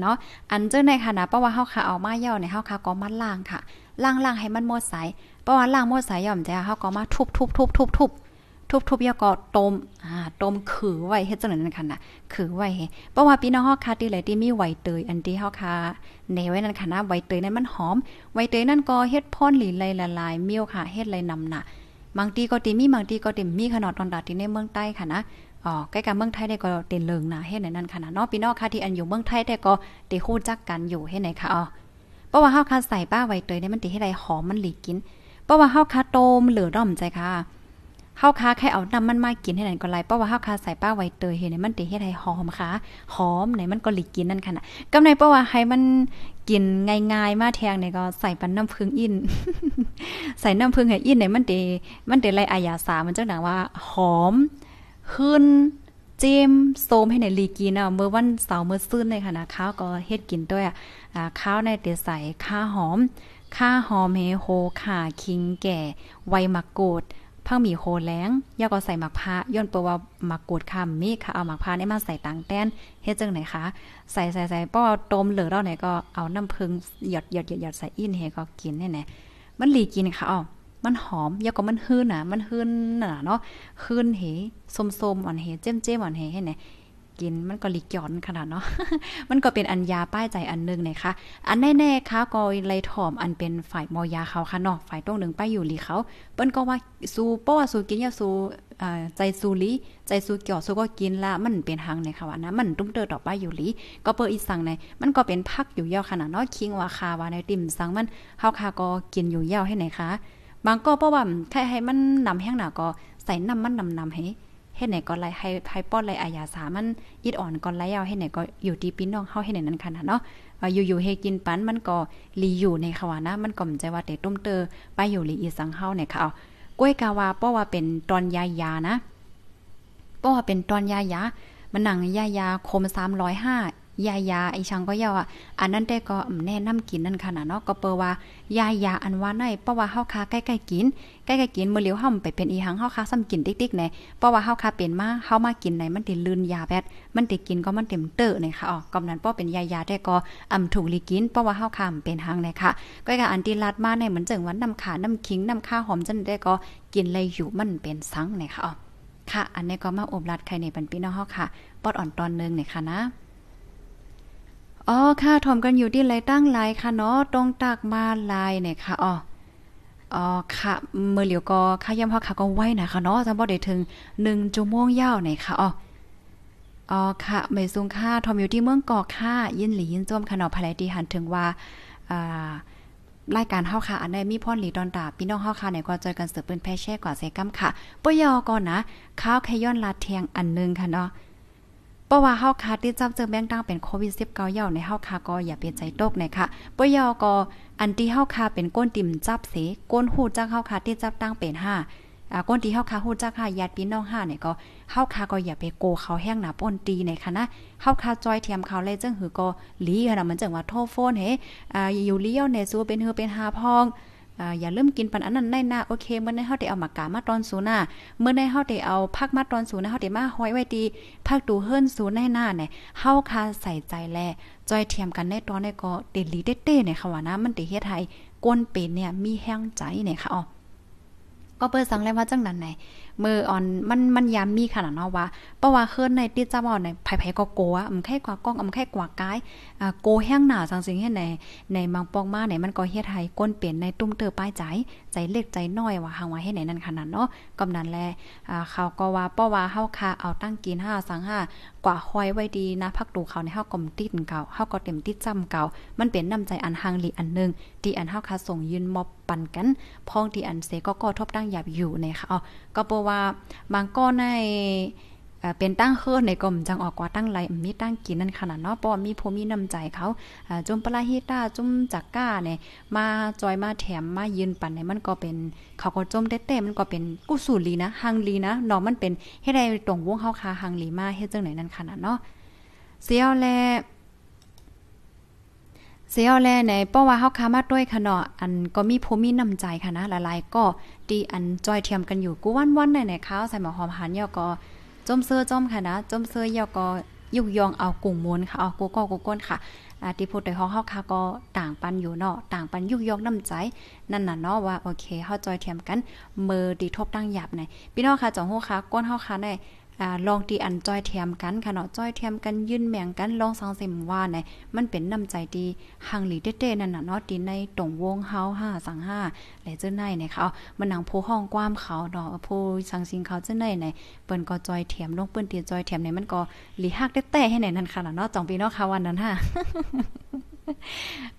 เนาะอันเจ้าในค่ะนะเพราะว่าเฮาค่ะเอามาย่อในเฮาค่ะก็มัดล่างค่ะล่างๆให้มันหมดสายเพราะว่าล่างหมดสายย่อมจะเฮาก็มาทุบๆๆๆทุบๆยากอต้มอ่าต้มขือไว้เฮ็ดจังนั้นคั่นน่ะ ขือไว้ เพราะว่าพี่น้องเฮาค่ะี่ไหลที่มีไวเตย อันที่เฮาค่ะในไว้นั่นค่ะนะไวเตยนั้นมันหอมไวเตยนั่นก็เฮ็ดพ่นหลีไหลละลายเมี่ยวค่ะ เฮ็ดไหลนำน่ะ บางทีก็ติมี บางทีก็ติมี ขนาดตอนดาที่ในเมืองใต้ค่ะนะ อ๋อ ใกล้กับเมืองไทยได้ก็เต็นเลิงนะเฮ็ดไหนนั่นค่ะนะเนาะพี่น้องค่ะที่อันอยู่เมืองไทยได้ก็ตะคู่จักกันอยู่เฮ็ดไหนค่ะ อ๋อ เพราะว่าเฮาคาใส่ป้าไว้เตยเนี่ยมันติให้ได้หอม มันหลีกินเพราะว่าเฮาคาต้มเหลือร่อมใจค่ะเฮาค้าแค่เอาน้ำมันมากินให้นั่นก็ไรเพราะว่าเฮาค้าใส่ป้าไวเตยเห็นมันเตเฮ็ดให้หอมค่ะหอมไหนมันก็หลีกินนั่นค่ะน่ะกำในเพราะว่าให้มันกินง่ายๆมาแทงเนี่ยก็ใส่ปันน้ำพึ่งอินใส่น้ำพึ่งให้อินเนี่ยมันเตมันเตไรอายาสามันจังหนังว่าหอมขึ้นจมโซมให้ในลีกินอ่ะเมื่อวันเสาร์เมื่อซื่นเลยค่ะนะข้าวก็เฮ็ดกินด้วยอ่ะข้าวในเตใส่ข้าหอมข้าหอมเฮโฮขาคิงแก่ไวมะโกดพังมีโคแล้งย่าก็ใส่หมักพาย้อนเปว่าหมักกูดคำมีค่ะ เอาหมักพาได้มาใส่ตังแต้นเฮ็ดจังไหนคะใส่ใส่ใส่ป้อต้มเหลือเราไหนก็เอาน้ำพึ้งหยดหยดหยดหยดใส่อินเฮก็กินแน่ๆมันหลีกินค่ะอ๋อมันหอมยาก็มันหื้นน่ะ มันหื้นน่ะเนาะหื้นเฮส้มๆอ่อนเฮเจ้มๆอ่อนเฮให้ไหนกิน มันก็ลิกย้อนขนาดเนาะ มันก็เป็นอันยาป้ายใจอันนึงนะคะ อันแน่ๆ ค่ะก็เลยถ่อมอันเป็นฝ่ายมอยาเขาค่ะเนาะฝ่ายต้งหนึ่งป้ายอยู่ลีเขา เปิ้นก็ว่าสู้ป้อสู้กินยาสู้ใจสูลีใจสูเกี่ยวสูก็กินละ มันเป็นหังในค่ะว่านะมันตุ้มเตอต่อไปอยู่ลีก็เปิดอีสังใน มันก็เป็นพักอยู่เยาวขนาดเนาะ คิงว่าคาว่าในติ่มสังมันเฮาคาก็กินอยู่เยาวให้ไหนคะบางก็เพราะว่าแค่ให้มันนำแห้งหนาก็ใส่น้ำมันนำนำให้เฮ็ดไหนก็ไลให้ไทป้อนไลอายาสามันอิดอ่อนก่อนไลยาวเฮ็ดไหนก็อยู่ตีปิ้นน้องเฮาเฮ็ดไหนนั้นค่านเนาะอยู่ๆเฮกินปันมันก็ลีอยู่ในขวานะ มันก็มใจว่าแต่ต้มเตอไปอยู่ลีอีสังเฮาเนี่ยค่ะเอากล้วยกาวาป้อว่าเป็นตอนยายานะป้อว่าเป็นตอนยายามันหนังยายาคม305ยายาไอชังก็ยาวอ่ะอันนั้นแต่ก็แน่นำกินนั่นค่ะดเนาะ ก็เปว่ายายาอันว่าในเพราะว่าเฮาคาใกล้ๆกิน ใกล้ๆกินมื้อเลียวห่ำไปเป็นอีหังเฮาคาซ้ำกินติ๊กๆแน่เพราะว่าเฮาคาเป็นมาเฮามากินในมันติลื่นยาแบดมันติกินก็มันเต็มเตอเนยค่ะอ๋อกำนั้นเพราะเป็นยายาแต่ก็อำถูกลีกินเพราะว่าเฮาคาเป็นหังเนยค่ะ ก็กับอันที่ลัดมาในเหมือนจังวันนำขานำคิงนำข้าหอมจันได้ก็กินเลยอยู่มันเป็นสังเนยค่ะอ๋อ ค่ะอันนี้ก็มาอบรัดใครในปันพี่น้องเฮาค่ะปอดอ่อนตอนนึงเนี่ยค่ะนะอ๋อค่ะทอมกันอยู่ที่ไรตั้งไรค่ะเนาะตรงตากมาลายเนี่ยค่ะอ๋ออ๋อค่ะเมื่อเหลียวก็ค่าย่ำพ่อค่ะก็ไว้นะค่ะเนาะจำบ่ได้ถึงหนึ่งจุโมงยาวี่ยค่ะอ๋ออ๋อค่ะเม่ซุงค่ะทอมอยู่ที่เมืองกอกค่ะยินหลียินจ้มค่ะเนาะภายดีหันถึงว่าอ่ารายการเฮาค่ะ อันใดมีพ่อหลีดอนตาพี่น้องเฮาค่ะไหนก็เจอกันเสือปืนแพ่แช่กว่าเซกัมค่ะปยอก่อนนะ ข้าวแคย้อนลาเทียงอันนึงค่ะเนาะเพราะว่าเฮาคาที่จำเจอแบ่งตั้งเป็นโควิด19ย่อในเฮาคาก็อย่าเป็นใจตกนะคะปยอก็อันที่เฮาคาเป็นก้นติ่มจับเสก้นหูจักเฮาคาที่จับตั้งเป็นห้าอ่าก้นที่เฮาคาฮู้จักค่ะญาติพี่น้องห้าเนี่ยก็เฮาคาก็อย่าไปโกเขาแห้งหนาป้นตีในคะนะเฮาคาจอยเทียมเขาเลยจังหือก็ลีค่ะมันจังว่าโทรโฟนเฮอ่าอยู่เลี้ยวในซูเป็นหือเป็นหาพองอย่าเริ่มกินปันอันนั้นได้หน้าโอเค เมื่อในเฮาได้เอาหมากกามาตอนสูน่าเมื่อในเฮาได้เอาผักมาตอนสูน่าเฮาได้มาห้อยไว้ดีผักดูเฮิรนสูในหน้าเนี่ยเฮาคาใส่ใจแลจอยเทียมกันในตอนในก็เตลีเต้เเนี่ยค่ะว่านะ มันตตเฮ็ดให้ก้นเป็นเนี่ยมีแห้งใจเนี่ยค่ะอ๋อก็เปิดสังเล้วว่าจังนั้นไหนมื่ออ่อนมันมันย้ำมีขนาดเนาะว่าเพราะว่าเคลื่อนในติดจ้าบ่ในไผ่ๆก็โกะอันแค่กว่ากล้องมันแค่กว่ากาย อ่าโกแห้งหนาสังสิงเฮ็ดในในมังปองมาไหนมันก็เฮ็ดให้ก้นเปลี่ยนในตุ้มเตอป้ายใจใจเล็กใจน้อยว่าหังว่าเฮ็ไหนนั่นขนาดเนาะกำนั้นแลอ่าเขาก็ว่าเพราะว่าเฮาคาเอาตั้งกิน5สัง5กว่าคอยไว้ดีนะพักดูเขาในเฮากลมติดเก่าเฮาก็เต็มติดจ้ำเก่า มันเป็นน้ำใจอันหางหลีอันนึงที่อันเฮาคาส่งยืนมอบปันกัน พ้องที่อันเสก็ก็ทบตั้งหยับอยู่ในค่ะอ๋อก็เพราะว่าบางก้อนในเป็นตั้งเฮือในกลมจังออกกว่าตั้งไรมีตั้งกินนั่นขนาดเนาะป้อมีผู้มีน้ำใจเขาจุมปลาฮิตาจุมจักก้าเนี่ยมาจอยมาแถมมายืนปั่นเนี่ยมันก็เป็นเขาก็จมเต้ๆมันก็เป็นกุสศลีนะฮังลีนะเนอะมันเป็นให้ได้ตรงวงเข้าคาฮังลีมาเฮ็ดจังไหนนั่นขนาดเนาะเสียวแลเสียแลในเพราะว่าเฮาคามาด้วยขนาะอันก็มีผู้มีน้ำใจค่ะนะหลายๆก็ ดีอันจอยเทียมกันอยู่กูวันๆนในข้าวใส่หมอหอมหันยอก็จมเสื้อจมค่ะนะจมเสื้อยอก็ยุกยองเอากลุ่มมนค่ะเอากูก็กูก้นค่ะอาที่พูดในห้องเฮาคาก็ต่างปันอยู่เนาะต่างปันยุกยองน้ำใจนั่นน่ะเนาะว่าโอเคเฮาจอยเทียมกันมือดีทบตั้งหยาบใหนพี่น้องค่ะจองฮู้ค่ะก้นเฮาค่ะในอ่าลองตีอันจ้อยเทียมกันค่ะเนาะจ้อยเทียมกันยื่นแมงกันลองสังเสมว่าไหนมันเป็นน้ำใจดีหังหลีเต้ๆนั่นน่ะเนาะตีในตรงวงเฮา5สัง5และเจ้าในยนะ่คะมันหนังผู้ห้องความเขาเนาะผู้สังสิงเขาเจ้าในไหนเปิ้นก็จ้อยเทียมลงเปิ้นตีจ้อยเทียมเนี่ยมันก็หลีฮักเต้ๆให้ไหนนั่นค่ะเนาะจ่องปีเนาะค่ะวันนั้นค่ะ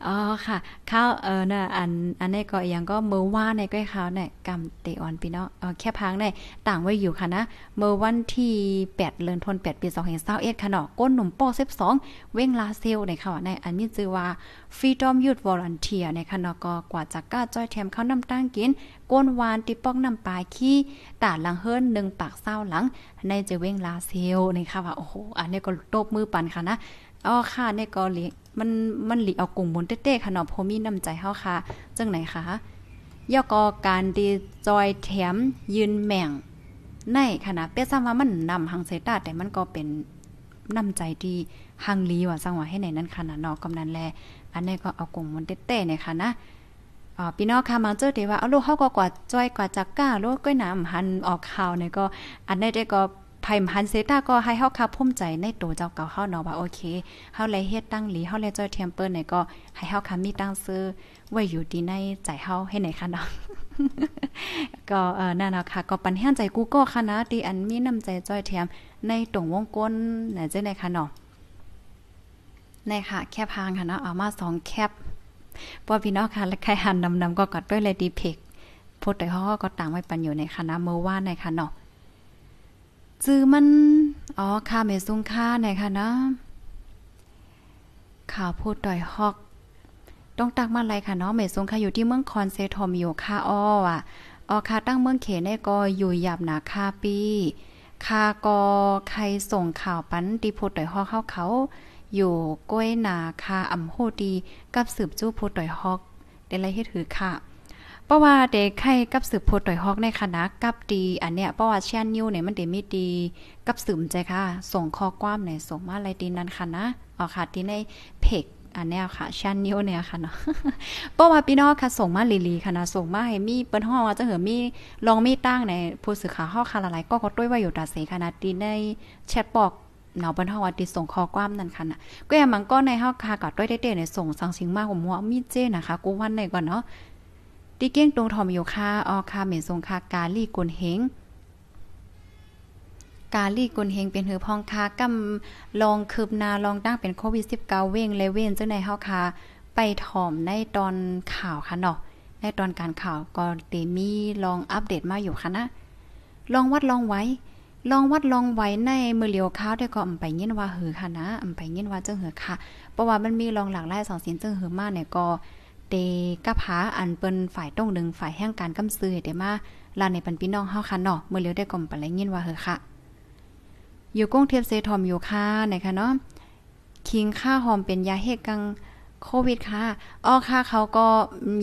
อ๋อค่ะข้าวเออนะอัน อันนี้ก็ยังก็เมื่อว่าในก้อยข้าวเนี่ยกำเตออนพี่เนาะเออแค่พังในต่างไว้อยู่ค่ะนะ เมื่อวันที่8เดือนธันวาคมปี2อ2 1ค่ะเนาะก้นหนุ่มโป้เซฟสองเว้งลาเซล ในข่วในอันนี้ชื่อว่าฟรีดอมย y o วอร์ o เ u n t e ในค่ะเนาะก็กว่าจะก้าจ้อยแถมข้าวน้ำตั้งกินก้นวานติป้องน้ำปลายขี้ตาหลังเฮิร์นหนึ่งปากเศร้าหลังในจะเว้งลาเซลในข่าว่า โอ้โห อันนี้ก็ตบมือปันค่ะนะ อ๋อค่ะในก็เลี้ยงมันมันหลีเอากลุ่มบนเต้ๆขนอมโพมีน้ำใจเฮาค่ะจังไหนคะยอกอการดีจอยแถมยืนแหม่งในขณะเปี้ยซ้ำว่ามันนำหังเซตาแต่มันก็เป็นน้ำใจที่หังลีว่ะสังวะให้ไหนนั้นขนาดนอกำนันแลอันนี้ก็เอากลุ่มบนเต้ๆเนี่ยค่ะนะออพี่น้องค่ะมงเจอเดว่าเอาลูกเฮาก็กว่าจอยกว่าจักก้าลูกก้อยน้ำหันออกข่าวเนี่ยก็อันนี้ได้ก็ไพ่หันเซต้าก็ให้เฮาคพภูมิใจในตัวเจ้าเก่าเฮาเนาะว่า โอเคเฮาเลเฮ็ดตั้งหลีเฮาเลจอยเทียมเปิ้ลเนี่ยก็ให้เฮาคบมีตั้งซื้อ ไว้อยู่ดีในใจเฮาให้ไหนคะเนาะก็เออนั่นเนาะค่ะก็ปันแห่งใจกูก็ค่ะนะดีอันมีน้ำใจจอยเทียมในตรงวงกลมน่ะจ้งไนคะเนาะในค่ะ แคบพางค่ะเนาะเอามา2แคบพอพี่น้องค่ะ และใครหันนำนำก็กดด้วยเลยดีเพกโพดแต่เฮาก็ต่างไว้ปันอยู่ในคณะ เมื่อว่านในค่ะเนาะจื้อมัน อ๋อค่ะเมซุงค่าไหนค่ะนะ ข่าวพูด่อยฮอก ต้องตักมาอะไรค่ะเนาะเมซุงค่าอยู่ที่เมืองคอนเซทอมอยู่ค่ะอ้ออ่ะ อ๋อค่ะตั้งเมืองเขนก็อยู่หยับหนาค่าปีค่ากอใครส่งข่าวปันดีพูด่อยฮอกเข้าเขา อยู่ก้อยนาคาอ่ำโหดี กับสืบจู้พูด่อยฮอกได้ไรให้ถือค่ะเพราะว่าเด็กไข้กับสืบโพดต่อยฮอกในคณะ กับดีอันเนี้ยเพราะว่าเชียนยูเนี่ยมันเดมีดีกับสืบใจค่ะ ส่งข้อความเนี่ยส่งมาอะไรดีนั้นค่ะนะอ๋อค่ะที่ในเพก อันเนี้ยค่ะชันนิ้วเนี่ยค่ะเนาะเพราะว่าพี่น้องค่ะส่งมาลีลีค่ะนะส่งมาให้มีเปิ้นห้องว่าจะเหอมีลองมีตั้งในผู้สื่อข่าว้องค่ะหลายก็ขาด้วยว่าอยู่ตาเสค่ะนะดีในแชทบอกเนาะเปิ้นห้องว่าติส่งข้อความนั่นค่ะน่ก็ยังมันก็ใน้องค่ะก็ด้วยได้ๆในส่งสังสิงมาผมว่ามีเจ้นะคะกูวันไหนก่อนเนาะตีเก้งตรงทอมโยค่าออคาเหม็นทรงคากาลีกุนเฮงกาลีกุนเฮงเป็นหือพองคากำลองคืบนา ลอง ตั้ง เป็นโควิด19เว้งเลเว่นเจ้าในเฮาคาไป ถอมในตอนข่าว ค่ะ เนาะในตอนการข่าวก็เตมีลองอัปเดตมาอยู่ค่ะนะ ลองวัดลองไว้ ลองวัดลองไว้ในมือเหลียวข้าวได้ก็อำไปเงี้ยว่าหือค่ะนะ อำไปเงี้ยว่าเจ้าหือค่ะ เพราะว่ามันมีลองหลากหลายสองสินเจ้าหือมากเนี่ยก็เตกะผาอันเปิ้นฝ่ายตรงหนึ่งฝ่ายแห่งการกำซื้อให้ได้มาลาในปันพี่น้องเฮาค่ะเนาะเมื่อเร็วได้กลมปะนเลยยินว่าเฮอค่ะอยู่ก้งเทียบเซทอมอยู่ค่ะนะคะเนาะคิงค่าหอมเป็นยาเฮกังโควิดค่ะอ้อค่ะเขาก็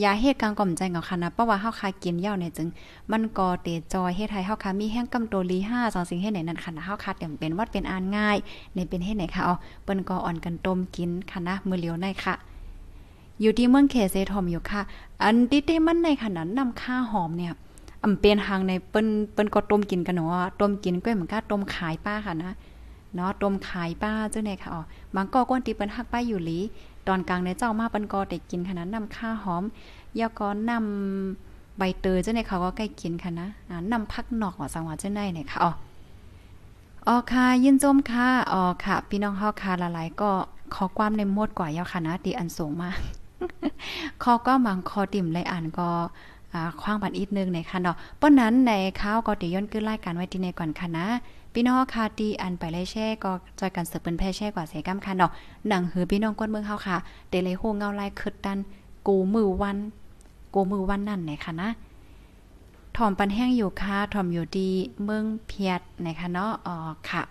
ยาเฮ็ดกังกล่อมใจเงาค่ะนะเพราะว่าเฮาค่ะกินเหลาเนี่ยจึง มันก็เตจอยเฮ็ดไทยเฮาค่ะมีแห้งกำโตลี5สองสิ่งเฮ็ดไหนนั่นค่ะนะเฮาค่ะเดี๋ยวเป็นวัดเป็นอ่านง่ายในเป็นเฮ็ดไหนค่ะอ๋อเปิ้นก็อ่อนกันต้มกินค่ะนะมื้อเลียวในค่ะอยู่ที่เมืองเคเซทอมอยู่ค่ะ อันที่ที้มันในขนาดนำค่าหอมเนี่ย อำเป็นหางในเปิ้นเปิ้นก็ต้มกินกันเนาะต้มกินก็เหมือนกับต้มขายป้าค่ะนะเนาะต้มขายป้าเจ้าไหนค่ะอ๋อบางก็ก้นตีเปิ้นหักป้าอยู่หลี ตอนกลางในเจ้ามาเปิ้นก็เด็กกินขนาดนำค่าหอมยาก็นำใบเตยเจ้าไหนเขาก็ใกล้กินค่ะนะอ่านำพักหนอกสังวาเจ้าไหนเนี่ยค่ะอ๋ออ๋อค่ะยินจมค่ะอ๋อค่ะ พี่น้องเฮาค่ะหลายๆ ก็ ขอความในมดกว่ายาค่ะนะดีอันสูงมากคอก็มังคอติ่มเลยอ่านก็คว้างบันอีกนึงในคันเนาะป้อนนั้นในข้าวก็ติย้อนขึ้นรายการไว้ที่ในก่อนค่ะนะพี่น้องค่ะตีอันไปเลยแช่ ก็จอยกันเสิร์ฟเป็นแพ่แช่กว่าเสก้ามคันเนาะหนังหือพี่น้องก้นเมืองเฮาค่ะเดเลยโฮงเงาลายคึดดันกูมือวันกูมือวันนั่นในค่ะนะถ่อมปันแห้งอยู่ค่ะถ่อมอยู่ดีเมืองเพียดในค่ะเนาะอ๋อค่ะ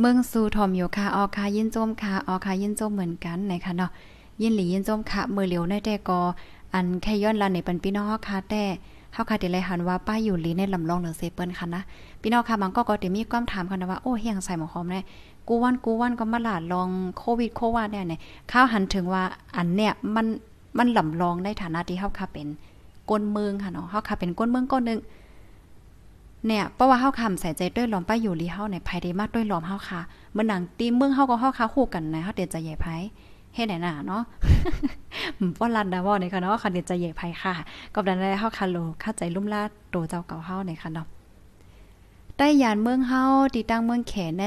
เมืองซูทอมอยู่ค่ะออค่ะยินโจมค่ะออค่ะยินโจมเหมือนกันนะคะเนาะ ยินหลียินโจมค่ะมือเหลียวในแต่กอ อันแค่ย้อนลันในปันพี่น้องค่ะแต่เฮาค่ะเดี๋ยลหันว่าป้าอยู่หลีในลำลองเหลือเซเปิลค่ะนะ พี่น้องค่ะมังก็ก็เดมีความถามค่ะนะว่าโอ้เฮียงใส่หมอหอมแน่กูวันกูวันก็มาหลาดลองโควิดโควาแน่เนี่ย ข้าวหันถึงว่าอันเนี่ยมันมันลำลอง ในฐานะที่เฮาค่ะเป็นก้นเมืองค่ะเนาะเฮาค่ะเป็นก้นเมืองก้นนึงเนี่ยเพราะว่าเฮาคำใส่ใจด้วยลอมป้าอยู่ลีเฮาในภายได้มากด้วยลอมเฮาค่ะ เมื่อหนังตีเมืองเฮาก็เฮาคาะคู่กันนะเฮาเดียนใจใหญ่ไผเฮ็ดไหนน่เนาะว่าลันดาวในค่ะเนาะคันเดียนใจใหญ่ไ่ค่ะกับดันได้เฮาคาโลเข้าใจลุ่มลาดโตเจ้าเก่าเฮาในค่ะเนาะได้ยานเมืองเฮาติดตั้งเมืองแขใน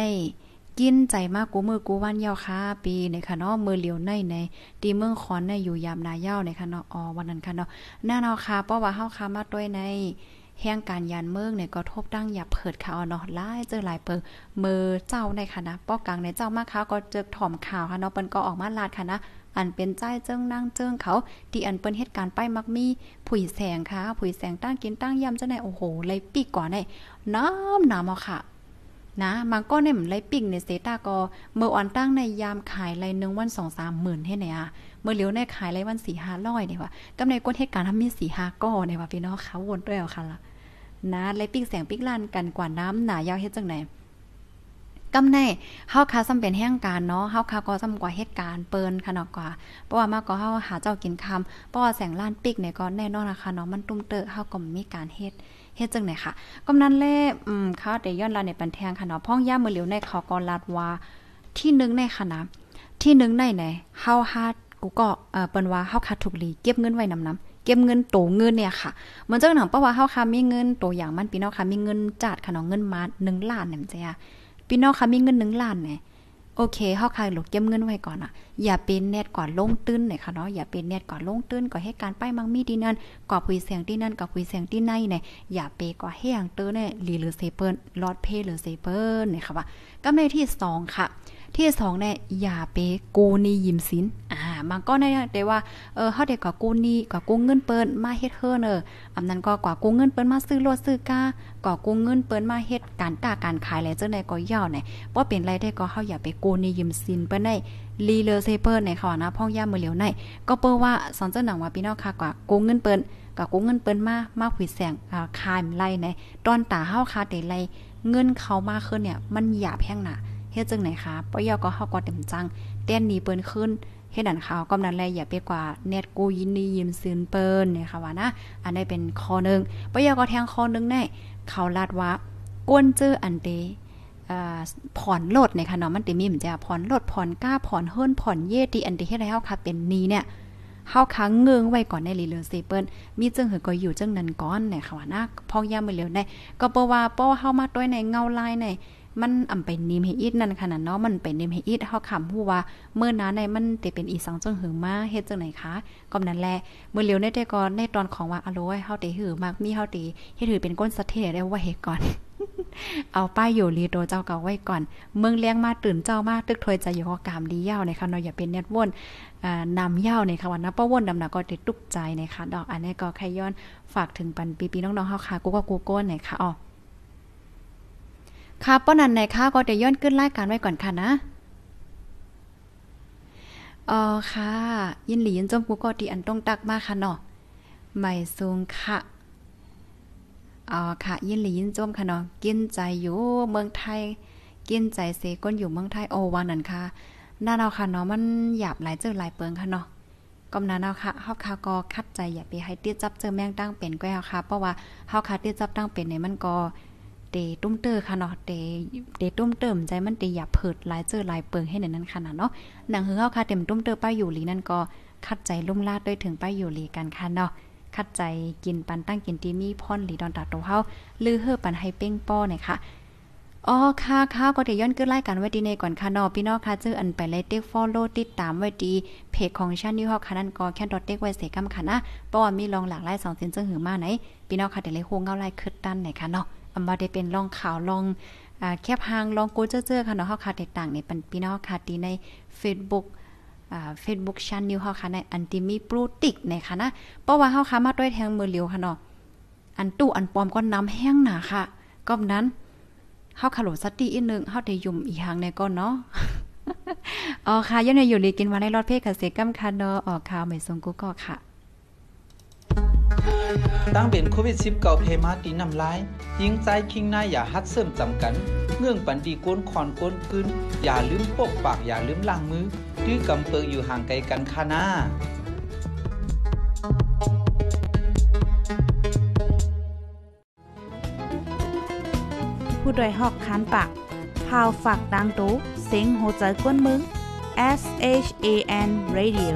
กินใจมากกูมือกูวันยาวค่ะ ปีในคะเนาะมือเหลียวในในตีเมืองคอนในอยู่ยามนายาวในค่ะเนาะอ๋อวันนั้นคะเนาะแน้นเนค่ะ เพราะว่าเฮาคามาด้วยในแห่งการยานเมืองเนี่ยก็ทบดั้งอย่าเผิดข่าวเนาะหลายเจอหลายเปิงมือเจ้าในคณะป้อกลางในเจ้ามากค่ะก็เจอถ่อมข่าวค่ะเนาะเปิ้นก็ออกมาลาดค่ะนะ อันเป็นใจเจิ้งนั่งเจิ้งเขาที่อันเปิ้นเหตุการณ์ปมักมี ผุยแสงค่ะ ผุยแสงตั้งกินตั้งยำเจ้าในโอ้โหเลยปีกก่อนในน้ำหนามเอาค่ะนะมันก็เนี่ยเหมือนไรปิ่งในเซต้าก็เมื่ออ่อนตั้งในยามขายไรหนึ่งวันสองสามหมื่นให้หนอ่ะเมื่อเลี้ยวในขายไรวันสี่ห้าร้อยเนี่ยว่ะกำในก้นเหตุการณ์ทำมีสี่ห้าก็อเนี่ยว่ะพี่น้องเขาวนด้วยเอาค่ะล่ะนะและปิ้งแสงปิ้งลานกันกว่าน้ำหนายาวเฮ็ดจังไหน กำในเฮาคาสำเป็นแห่งการเนาะเฮาคาก็สำกว่าเหตุการณ์เปิ้นขนาดกว่า เพราะว่ามาก็เฮาหาเจ้ากินคำเพราะว่าแสงล้านปิกเนี่ยก็แน่นอนนะคะเนาะมันตุ้มเตอะเฮาก็มีการเฮ็ดเฮ็ดจังไหนค่ะ กำนั้นแลอืมค่าได้ย้อนลาในปันแทงค่ะเนาะพ้องย่ามือเหลียวในเขาก็ลาดว่าที่นึงในค่ะนะที่นึงในไหนเฮาฮาดกูก็เอ่อเปิ้นว่าเฮาคาถูกหลีเก็บเงินไว้นำนํเก็บเงินโตเงินเนี่ยค่ะ มันเจ้าหนังเพราะว่าเฮาค่ะมีเงินโตอย่างมันพี่น้องค่ะมีเงินจัดค่ะนองเงินมา1ล้านเนี่ยจ้นจะพี่น้องค่ะมีเงิน 1 ล้านเนี่ยโอเคเฮาค่ะหลกเก็บเงินไว้ก่อนอ่ะ อย่าเป็นแนดก่อนลงตื้นหน่อยค่ะเนาะอย่าเป็นแนดก่อนลงตื้นก่อให้การป้ายมังมีดีนั่น ก่อพุยเสียงที่นั่นก่อพุยเสียงที่ในเนี่ยอย่าเปก่อให้อย่างเตื้นเนี่ยหรือเซเปิ้ลลอดเพหรือเซเปิ้ลเนี่ยค่ะว่ากำในที่2ค่ะที่สองเนี่ยอย่าไปกูนียิมสิน อ่ามันก็ได้ได้ว่า เออเขาเด็กว่ากูนีกว่ากูเงินเปิดมาเฮ็ดเฮือเนออำนั้นก็กว่ากูเงินเปิดมาซื้อรถซื้อกากว่ากูเงินเปิดมาเฮ็ดการตาการขายแไรเจ้าไหนก็ย่อเนี่ยเพราะเป็นไรได้ก็เขาอย่าไปกูนียิมสินเปิ้ได้ลีเลอเซเปิ้นในค่ะนะพ่องย่ามือเหลียวในก็เปิ้ว่าสอนเจ้าหนังว่าพี่น้องค่ะกว่ากูเงินเปิกวก็กูเงินเปิดมามาขิดแสงอ่าคายไล่ในตอนตาเฮาคาเตไลเงินเขามาขึ้นเนี่ยมันหยาบแห้งหนาเฮ็ดจังไหนคะปอยอก็เฮาก็เต็มจัง เต้นนี้เปิ้นขึ้น เฮ็ดดันเขาก็นั้นแลอย่าไปกว่าเน็ตกูยินดียิ้มซืนเปิ้นเนะยค่ะว่านะอันนี้เป็นข้อนึงปอยอก็แทงข้อนึงได้เขาลาดว่ากวนเจออันเตผ่อนโลดในค่ะเนาะมันติมีมันจะผ่อนโลดผ่อนก้าผ่อนเฮิ่นผ่อนเยตีอันติเฮ็ดให้เฮาค่ะเป็นนี้เนี่ยเฮาค้างเงืงไว้ก่อนในลีเลอเซเปิลมีจึงหือก็อยู่จึงนั้นก่อนเนยค่ะว่านะพอยามมือเร็วได้ก็บะว่าป้อเฮามาต้วยในเงาลายในมันอำไปนิ่มให้อิดนั่นขนาดเนาะมันเป็นนิ่มให้อิดเฮาคำฮู้ว่าเมื่อนา้ในมันจิเป็นอีสังจังหือมาเฮ็ดจังไหนคะก็นั้นแลเมื่อเร็วในแต่ก่อนในตอนของว่าอโลยเฮาติหือมากมีเฮาติเฮ็ดหือเป็นก้นสะเทได้ว่าเฮ็ดก่อน เอาป้ายอยู่รีโตเจ้าเก่าไว้ก่อนเมืองเลี้ยงมาตื่นเจ้ามากตึกถอยใจอยู่ก็กามดีเย้าในคะเนาะอย่าเป็นเน็ตว่นนำเย้าในค่ะวันนะป้าว่นดำหนักก็ติดตุกใจในคะ ดอกอันนี้ก็ใครย้อนฝากถึงปันปีปีน้องๆเฮาค่ะกูก็กูโก้นนค่ะอ๋อค่ะป้อนันในค่ะ ก็เดี๋ยวย้อนขึ้นไล่การไว้ก่อนค่ะนะอ๋อค่ะ ยินหลียินจมกูก็ดีอันต้อง ตักมากค่ะ เนาะไม่สูงค่ะ อ๋อค่ะ ยินหลียินจมค่ะเนาะกินใจ อยู่ เมืองไทย กินใจเซก้นอยู่เมืองไทย โอวันนั้นค่ะน่าเราค่ะ เนาะมันหยาบหลายเจอหลายเปิงค่ะ เนาะก็านาเนาะค่ะเฮาคาก็คัดใจอย่าไปให้เตี้ยจับเจอแมงตั้งเป็นแก้วค่ะเพราะว่าเฮาคาเตี้ยจับตั้งเป็นเนี่ยมันก็เตตุ้มเตอร์ค่ะเนาะเตเตตุ้มเติมใจมันเตอย่าเผิดลายเจอลายเปิงให้ในนั้นขนาดเนาะหนังหือเฮาค่ะเต็มตุ้มเตอร์ป้าอยู่ลีนั่นก็คัดใจลุ่มลาดด้วยถึงป้าอยู่ลีกันค่ะเนาะคัดใจกินปันตั้งกินตีมีพ่อนหลีดอนตาโตเฮาลือเฮือปันให้เป้งป้อเนี่ยค่ะ อ๋อค่ะค่ะก็เดี๋ยวย้อนกึ้นไล่กันไว้ดีในก่อนค่ะนอพี่น้องค่ะชื่ออันไปเลยเต็กฟอลโล่ติดตามไว้ดีเพจของชั้นนิวเฮาค่ะนั่นก็แค่ดอทเด็กไว้เสกํำค่ะนะเพราะว่ามีรองหลากหลายสองเซนเซอร์หือมาไหนพี่น้องค่ะเดี๋ยวเลยโค้งเงาไล่คืดตันไหนค่ะเนอะมาได้เป็นลองข่าวลองแคบหางลองโกเจอเจอค่ะเนาะเฮาค่ติดต่างในปันพี่น้องค่ะตีใน Facebook เฟซบุ๊กชันนิวเฮาค่ในอันติมีปรูติกนะคะนะเพราะว่าเฮาค้ามาด้วยแทงมือเหลียวค่ะเนาะ อันตู้อันปอมก็น้ำแห้งหนาค่ะ ก็นั้นเฮาขลุ่สติอีกนึงเฮาได้ยุ่มอีหางในกนเนาะอ๋อค่ะยังในอยู่ลีกินวันในรอดเพศกับเสกำคันเนาะอ๋อค่ะไม่สรงกูก็ค่ะตั้งเป็นโควิด19เพมาตีนำลาย ยิงใจคิงนายอย่าฮัดเสริมจำกัน เงื่องปันดีก้นคอนก้นึืนอย่าลืมปกปากอย่าลืมล้างมือดื้อกำเปิงอยู่ห่างไกลกันค่ะนาผู้ดยหอกคานปากพาวฝากดังตุ้เซ็งโหใจก้นมึง S H A N Radio